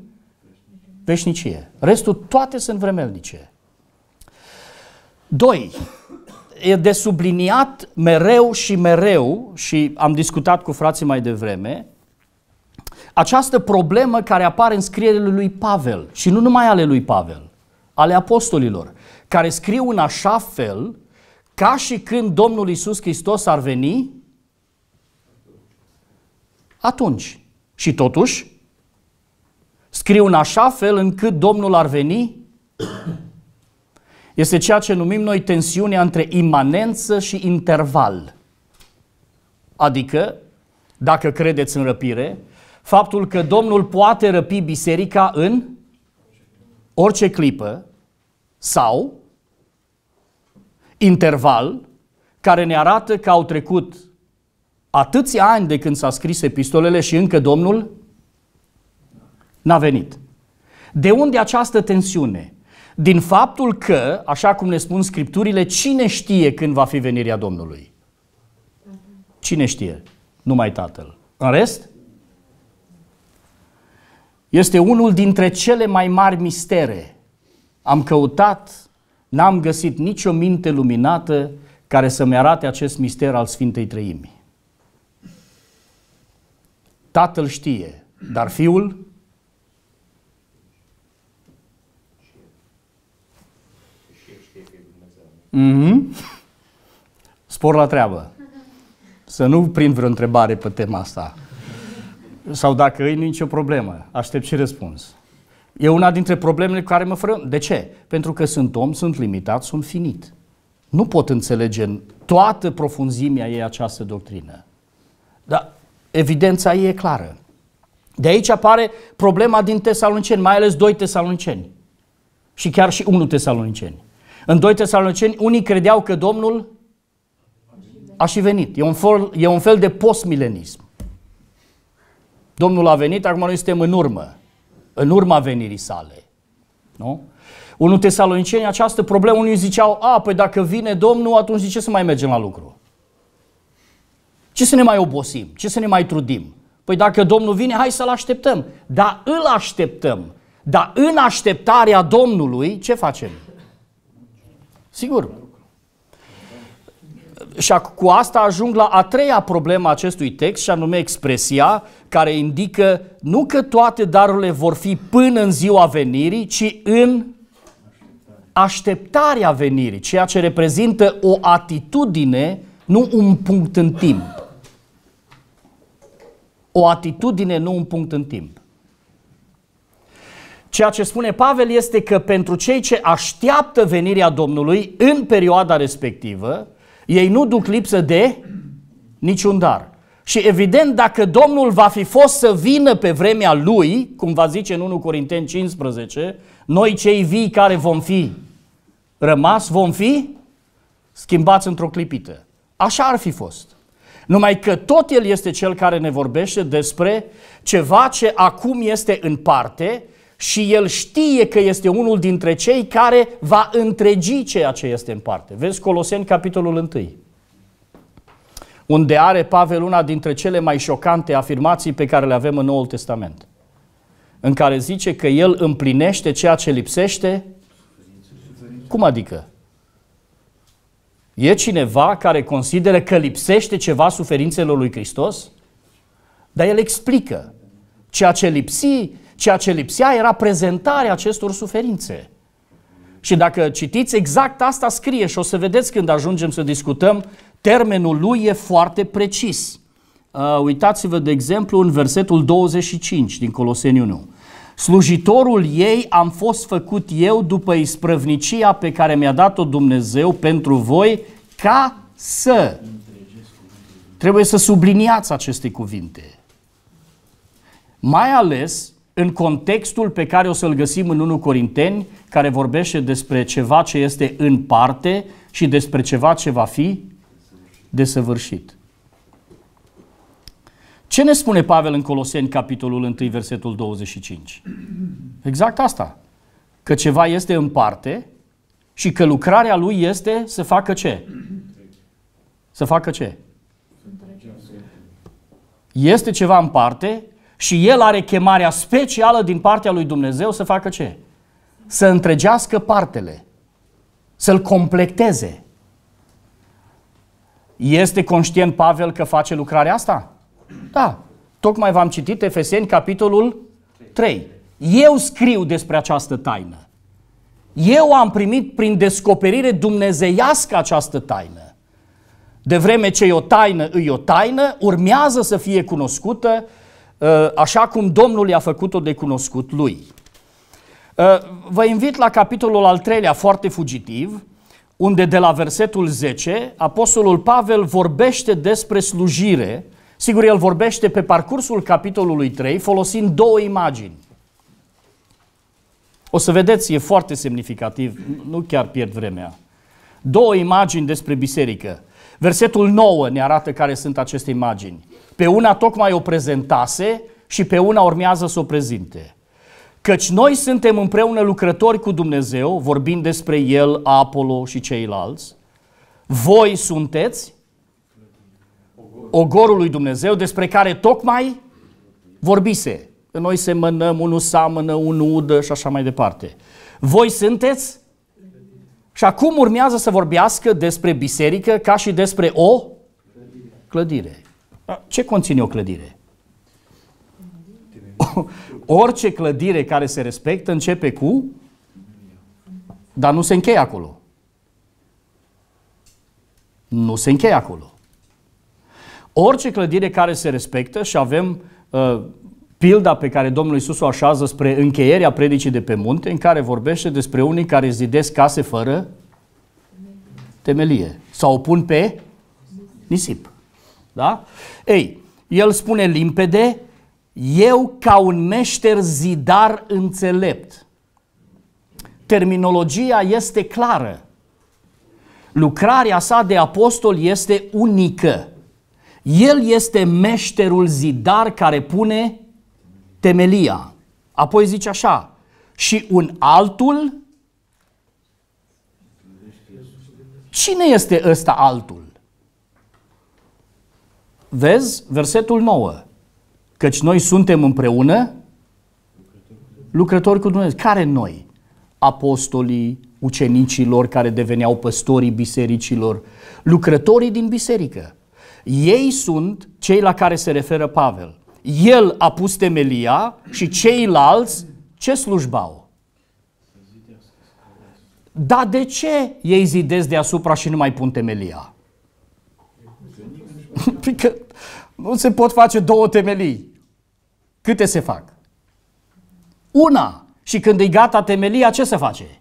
veșnicie. Restul toate sunt vremelnice. Doi E de subliniat mereu și mereu, și am discutat cu frații mai devreme, această problemă care apare în scrierile lui Pavel și nu numai ale lui Pavel, ale apostolilor, care scriu în așa fel ca și când Domnul Isus Hristos ar veni atunci. Și totuși, scriu în așa fel încât Domnul ar veni? Este ceea ce numim noi tensiunea între imanență și interval. Adică, dacă credeți în răpire, faptul că Domnul poate răpi biserica în orice clipă sau interval care ne arată că au trecut atâți ani de când s-a scris epistolele și încă Domnul n-a venit. De unde această tensiune? Din faptul că, așa cum ne spun scripturile, cine știe când va fi venirea Domnului? Cine știe? Numai Tatăl. În rest? Este unul dintre cele mai mari mistere. Am căutat, n-am găsit nicio minte luminată care să-mi arate acest mister al Sfintei Trăimii. Tatăl știe, dar fiul Mm-hmm. Spor la treabă. Să nu prind vreo întrebare pe tema asta. Sau dacă e nicio problemă, aștept și răspuns. E una dintre problemele cu care mă frământ. De ce? Pentru că sunt om, sunt limitat, sunt finit. Nu pot înțelege în toată profunzimea ei această doctrină. Dar Evidența ei e clară. De aici apare problema din Tesaloniceni, mai ales doi Tesaloniceni și chiar și unul Tesaloniceni. În doi Tesaloniceni, unii credeau că Domnul a și venit. E un fel, e un fel de postmilenism. Domnul a venit, acum noi suntem în urmă, în urma venirii sale. Nu? Unul tesaloniceni această problemă, unii ziceau, a, păi dacă vine Domnul, atunci de ce să mai mergem la lucru? Ce să ne mai obosim? Ce să ne mai trudim? Păi dacă Domnul vine, hai să-L așteptăm. Dar îl așteptăm. Dar în așteptarea Domnului, ce facem? Sigur. Și cu asta ajung la a treia problemă a acestui text, și anume expresia care indică nu că toate darurile vor fi până în ziua venirii, ci în așteptarea venirii, ceea ce reprezintă o atitudine, nu un punct în timp. O atitudine, nu un punct în timp. Ceea ce spune Pavel este că pentru cei ce așteaptă venirea Domnului în perioada respectivă, ei nu duc lipsă de niciun dar. Și evident, dacă Domnul va fi fost să vină pe vremea lui, cum va zice în 1 Corinteni 15, noi cei vii care vom fi rămas, vom fi schimbați într-o clipită. Așa ar fi fost. Numai că tot el este cel care ne vorbește despre ceva ce acum este în parte și el știe că este unul dintre cei care va întregi ceea ce este în parte. Vezi Coloseni, capitolul 1 unde are Pavel una dintre cele mai șocante afirmații pe care le avem în Noul Testament, în care zice că el împlinește ceea ce lipsește. Cum adică? E cineva care consideră că lipsește ceva suferințelor lui Hristos? Dar el explică. Ceea ce lipsi, ceea ce lipsea era prezentarea acestor suferințe. Și dacă citiți, exact asta scrie și o să vedeți când ajungem să discutăm, termenul lui e foarte precis. Uh, uitați-vă, de exemplu, în versetul 25 din Coloseni 1. Slujitorul ei am fost făcut eu după isprăvnicia pe care mi-a dat-o Dumnezeu pentru voi ca să. Trebuie să subliniați aceste cuvinte. Mai ales în contextul pe care o să-l găsim în 1 Corinteni, care vorbește despre ceva ce este în parte și despre ceva ce va fi desăvârșit. Ce ne spune Pavel în Coloseni, capitolul 1, versetul 25? Exact asta. Că ceva este în parte și că lucrarea lui este să facă ce? Să facă ce? Este ceva în parte și el are chemarea specială din partea lui Dumnezeu să facă ce? Să întregească partele. Să-l completeze. Este conștient Pavel că face lucrarea asta? Da, tocmai v-am citit Efeseni, capitolul 3. Eu scriu despre această taină. Eu am primit prin descoperire dumnezeiască această taină. De vreme ce e o taină, e o taină, urmează să fie cunoscută uh, așa cum Domnul i-a făcut-o de cunoscut lui. Uh, vă invit la capitolul al treilea, foarte fugitiv, unde de la versetul 10, Apostolul Pavel vorbește despre slujire Sigur, el vorbește pe parcursul capitolului 3 folosind două imagini. O să vedeți, e foarte semnificativ, nu chiar pierd vremea. Două imagini despre biserică. Versetul 9 ne arată care sunt aceste imagini. Pe una tocmai o prezentase și pe una urmează să o prezinte. Căci noi suntem împreună lucrători cu Dumnezeu, vorbind despre El, Apollo și ceilalți. Voi sunteți ogorul lui Dumnezeu despre care tocmai vorbise. Că noi semănăm, unul seamănă, unul udă și așa mai departe. Voi sunteți? Și acum urmează să vorbească despre biserică ca și despre o clădire. Ce conține o clădire? (laughs) Orice clădire care se respectă începe cu, dar nu se încheie acolo. Nu se încheie acolo. Orice clădire care se respectă și avem uh, pilda pe care Domnul Isus o așează spre încheierea predicii de pe munte, în care vorbește despre unii care zidesc case fără temelie sau o pun pe nisip. Da? Ei, el spune limpede, eu ca un meșter zidar înțelept. Terminologia este clară. Lucrarea sa de apostol este unică. El este meșterul zidar care pune temelia. Apoi zice așa, și un altul? Cine este ăsta altul? Vezi versetul 9. Căci noi suntem împreună lucrători cu Dumnezeu. Care noi? Apostolii, ucenicilor care deveneau păstorii bisericilor, lucrătorii din biserică. Ei sunt cei la care se referă Pavel. El a pus temelia și ceilalți ce slujbau? Dar de ce ei zidesc deasupra și nu mai pun temelia? (laughs) Că adică nu se pot face două temelii. Câte se fac? Una. Și când e gata temelia, ce se face?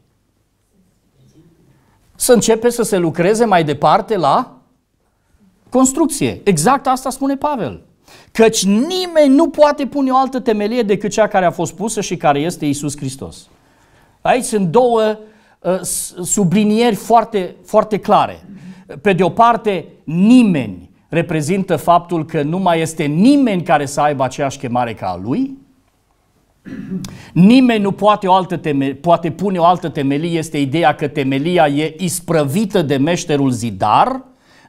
Să începe să se lucreze mai departe la construcție. Exact asta spune Pavel. Căci nimeni nu poate pune o altă temelie decât cea care a fost pusă și care este Isus Hristos. Aici sunt două uh, sublinieri foarte, foarte clare. Pe de o parte, nimeni reprezintă faptul că nu mai este nimeni care să aibă aceeași chemare ca a lui. Nimeni nu poate, o altă teme- poate pune o altă temelie, este ideea că temelia e isprăvită de meșterul zidar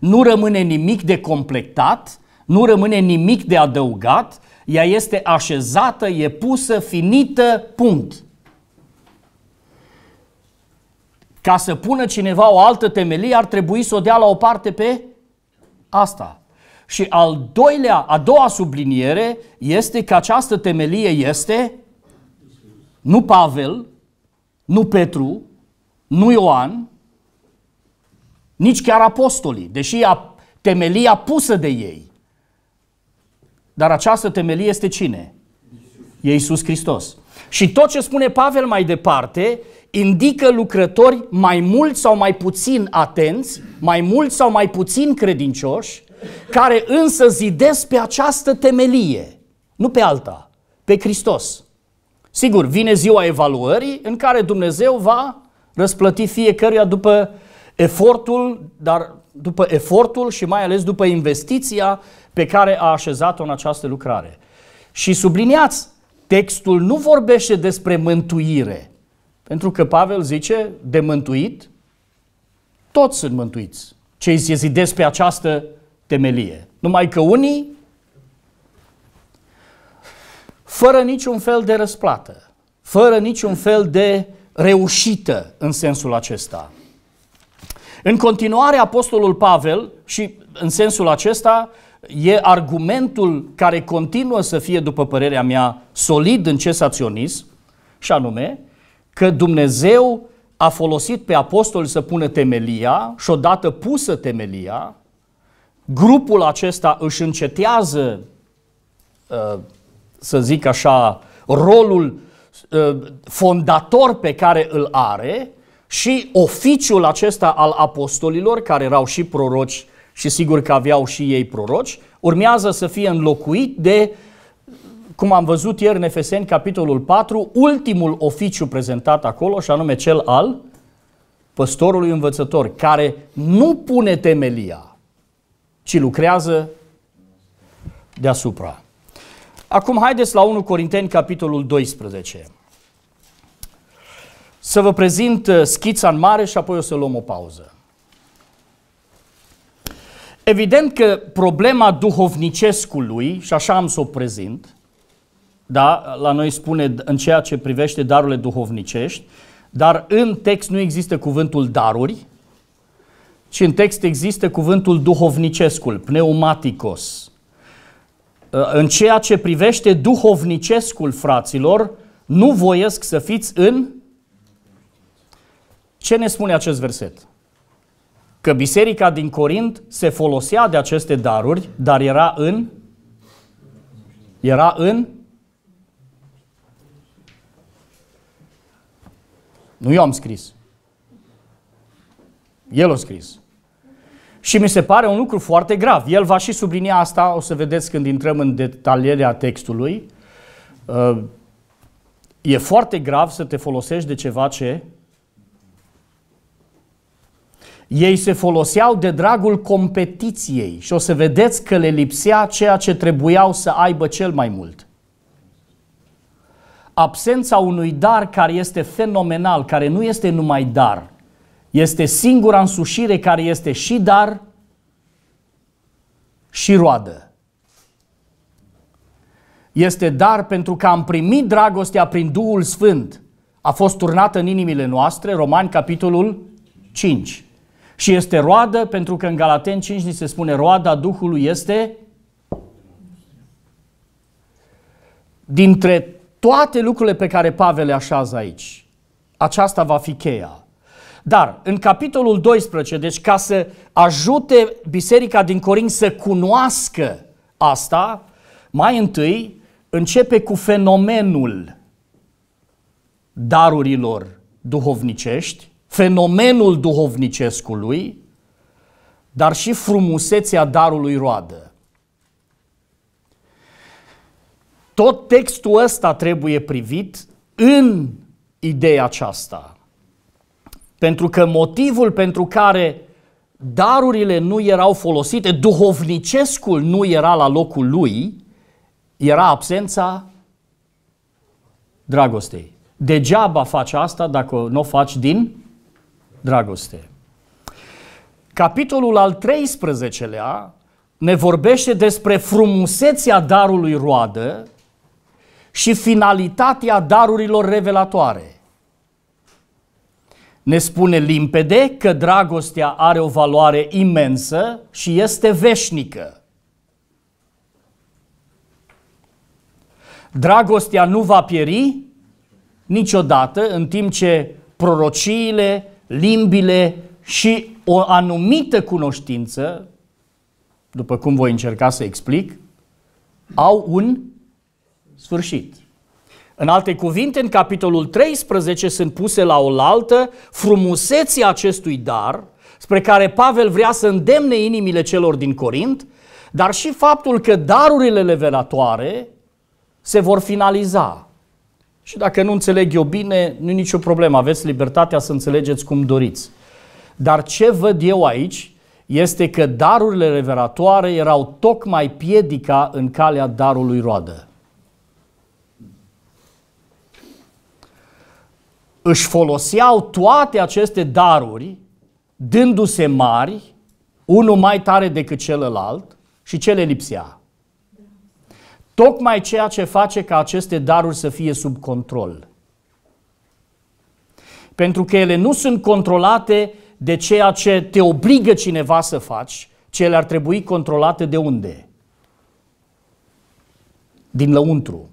nu rămâne nimic de completat, nu rămâne nimic de adăugat, ea este așezată, e pusă, finită, punct. Ca să pună cineva o altă temelie, ar trebui să o dea la o parte pe asta. Și al doilea, a doua subliniere este că această temelie este nu Pavel, nu Petru, nu Ioan, nici chiar apostolii, deși a, temelia pusă de ei. Dar această temelie este cine? E Iisus Hristos. Și tot ce spune Pavel mai departe indică lucrători mai mult sau mai puțin atenți, mai mult sau mai puțin credincioși, care însă zidesc pe această temelie, nu pe alta, pe Hristos. Sigur, vine ziua evaluării în care Dumnezeu va răsplăti fiecăruia după uh, efortul, dar după efortul și mai ales după investiția pe care a așezat-o în această lucrare. Și subliniați, textul nu vorbește despre mântuire, pentru că Pavel zice, de mântuit, toți sunt mântuiți, cei ce zidesc pe această temelie. Numai că unii, fără niciun fel de răsplată, fără niciun fel de reușită în sensul acesta. În continuare, Apostolul Pavel, și în sensul acesta, e argumentul care continuă să fie, după părerea mea, solid în cesaționism, și anume că Dumnezeu a folosit pe apostoli să pună temelia și odată pusă temelia, grupul acesta își încetează, uh, să zic așa, rolul uh, fondator pe care îl are și oficiul acesta al apostolilor, care erau și proroci și sigur că aveau și ei proroci, urmează să fie înlocuit de, cum am văzut ieri în Efeseni, capitolul 4, ultimul oficiu prezentat acolo și anume cel al păstorului învățător, care nu pune temelia, ci lucrează deasupra. Acum haideți la 1 Corinteni, capitolul 12 să vă prezint uh, schița în mare și apoi o să luăm o pauză. Evident că problema duhovnicescului, și așa am să o prezint, da, la noi spune în ceea ce privește darurile duhovnicești, dar în text nu există cuvântul daruri, ci în text există cuvântul duhovnicescul, pneumaticos. Uh, în ceea ce privește duhovnicescul, fraților, nu voiesc să fiți în ce ne spune acest verset? Că biserica din Corint se folosea de aceste daruri, dar era în era în Nu eu am scris. El a scris. Și mi se pare un lucru foarte grav. El va și sublinia asta, o să vedeți când intrăm în detalierea textului. Uh, e foarte grav să te folosești de ceva ce ei se foloseau de dragul competiției și o să vedeți că le lipsea ceea ce trebuiau să aibă cel mai mult. Absența unui dar care este fenomenal, care nu este numai dar, este singura însușire care este și dar și roadă. Este dar pentru că am primit dragostea prin Duhul Sfânt. A fost turnată în inimile noastre, Romani capitolul 5. Și este roadă, pentru că în Galaten 5 ni se spune roada Duhului este dintre toate lucrurile pe care Pavel le așează aici. Aceasta va fi cheia. Dar în capitolul 12, deci ca să ajute biserica din Corint să cunoască asta, mai întâi începe cu fenomenul darurilor duhovnicești fenomenul duhovnicescului, dar și frumusețea darului roadă. Tot textul ăsta trebuie privit în ideea aceasta. Pentru că motivul pentru care darurile nu erau folosite, duhovnicescul nu era la locul lui, era absența dragostei. Degeaba faci asta dacă nu o faci din dragoste. Capitolul al 13-lea ne vorbește despre frumusețea darului roadă și finalitatea darurilor revelatoare. Ne spune limpede că dragostea are o valoare imensă și este veșnică. Dragostea nu va pieri niciodată, în timp ce prorociile limbile și o anumită cunoștință, după cum voi încerca să explic, au un sfârșit. În alte cuvinte, în capitolul 13 sunt puse la oaltă frumuseții acestui dar, spre care Pavel vrea să îndemne inimile celor din Corint, dar și faptul că darurile levelatoare se vor finaliza. Și dacă nu înțeleg eu bine, nu e nicio problemă, aveți libertatea să înțelegeți cum doriți. Dar ce văd eu aici este că darurile reveratoare erau tocmai piedica în calea darului roadă. Își foloseau toate aceste daruri, dându-se mari, unul mai tare decât celălalt, și ce le lipsea? tocmai ceea ce face ca aceste daruri să fie sub control. Pentru că ele nu sunt controlate de ceea ce te obligă cineva să faci, ci ele ar trebui controlate de unde? Din lăuntru.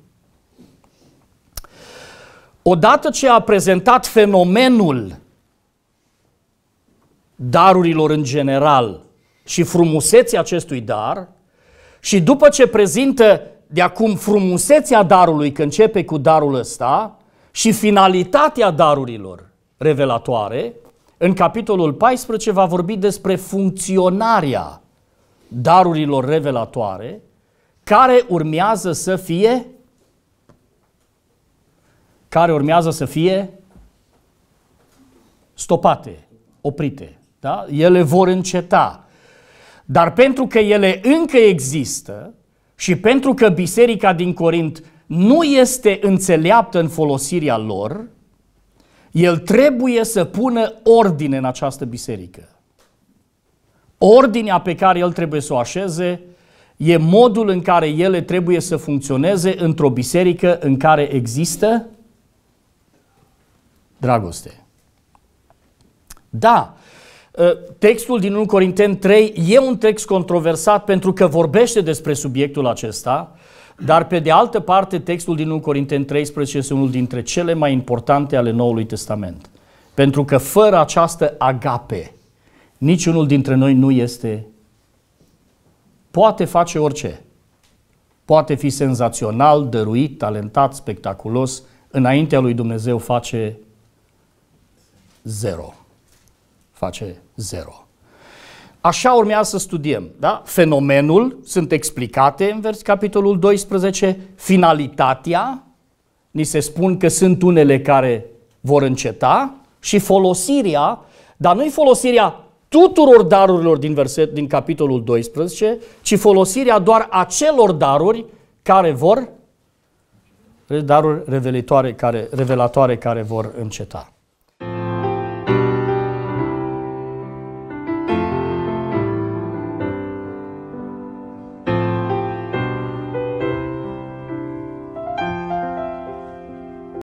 Odată ce a prezentat fenomenul darurilor în general și frumusețea acestui dar, și după ce prezintă de acum frumusețea darului, că începe cu darul ăsta, și finalitatea darurilor revelatoare, în capitolul 14 va vorbi despre funcționarea darurilor revelatoare care urmează să fie care urmează să fie stopate, oprite. Da? Ele vor înceta. Dar pentru că ele încă există, și pentru că biserica din Corint nu este înțeleaptă în folosirea lor, el trebuie să pună ordine în această biserică. Ordinea pe care el trebuie să o așeze e modul în care ele trebuie să funcționeze într-o biserică în care există dragoste. Da, Ă, textul din 1 Corinteni 3 e un text controversat pentru că vorbește despre subiectul acesta, dar pe de altă parte textul din 1 Corinteni 13 este unul dintre cele mai importante ale Noului Testament. Pentru că fără această agape, niciunul dintre noi nu este... Poate face orice. Poate fi senzațional, dăruit, talentat, spectaculos. Înaintea lui Dumnezeu face zero. Face 0. Așa urmează să studiem. Da? Fenomenul sunt explicate în vers, capitolul 12, finalitatea, ni se spun că sunt unele care vor înceta și folosirea, dar nu-i folosirea tuturor darurilor din, verset, din capitolul 12, ci folosirea doar acelor daruri care vor daruri revelatoare care, revelatoare care vor înceta.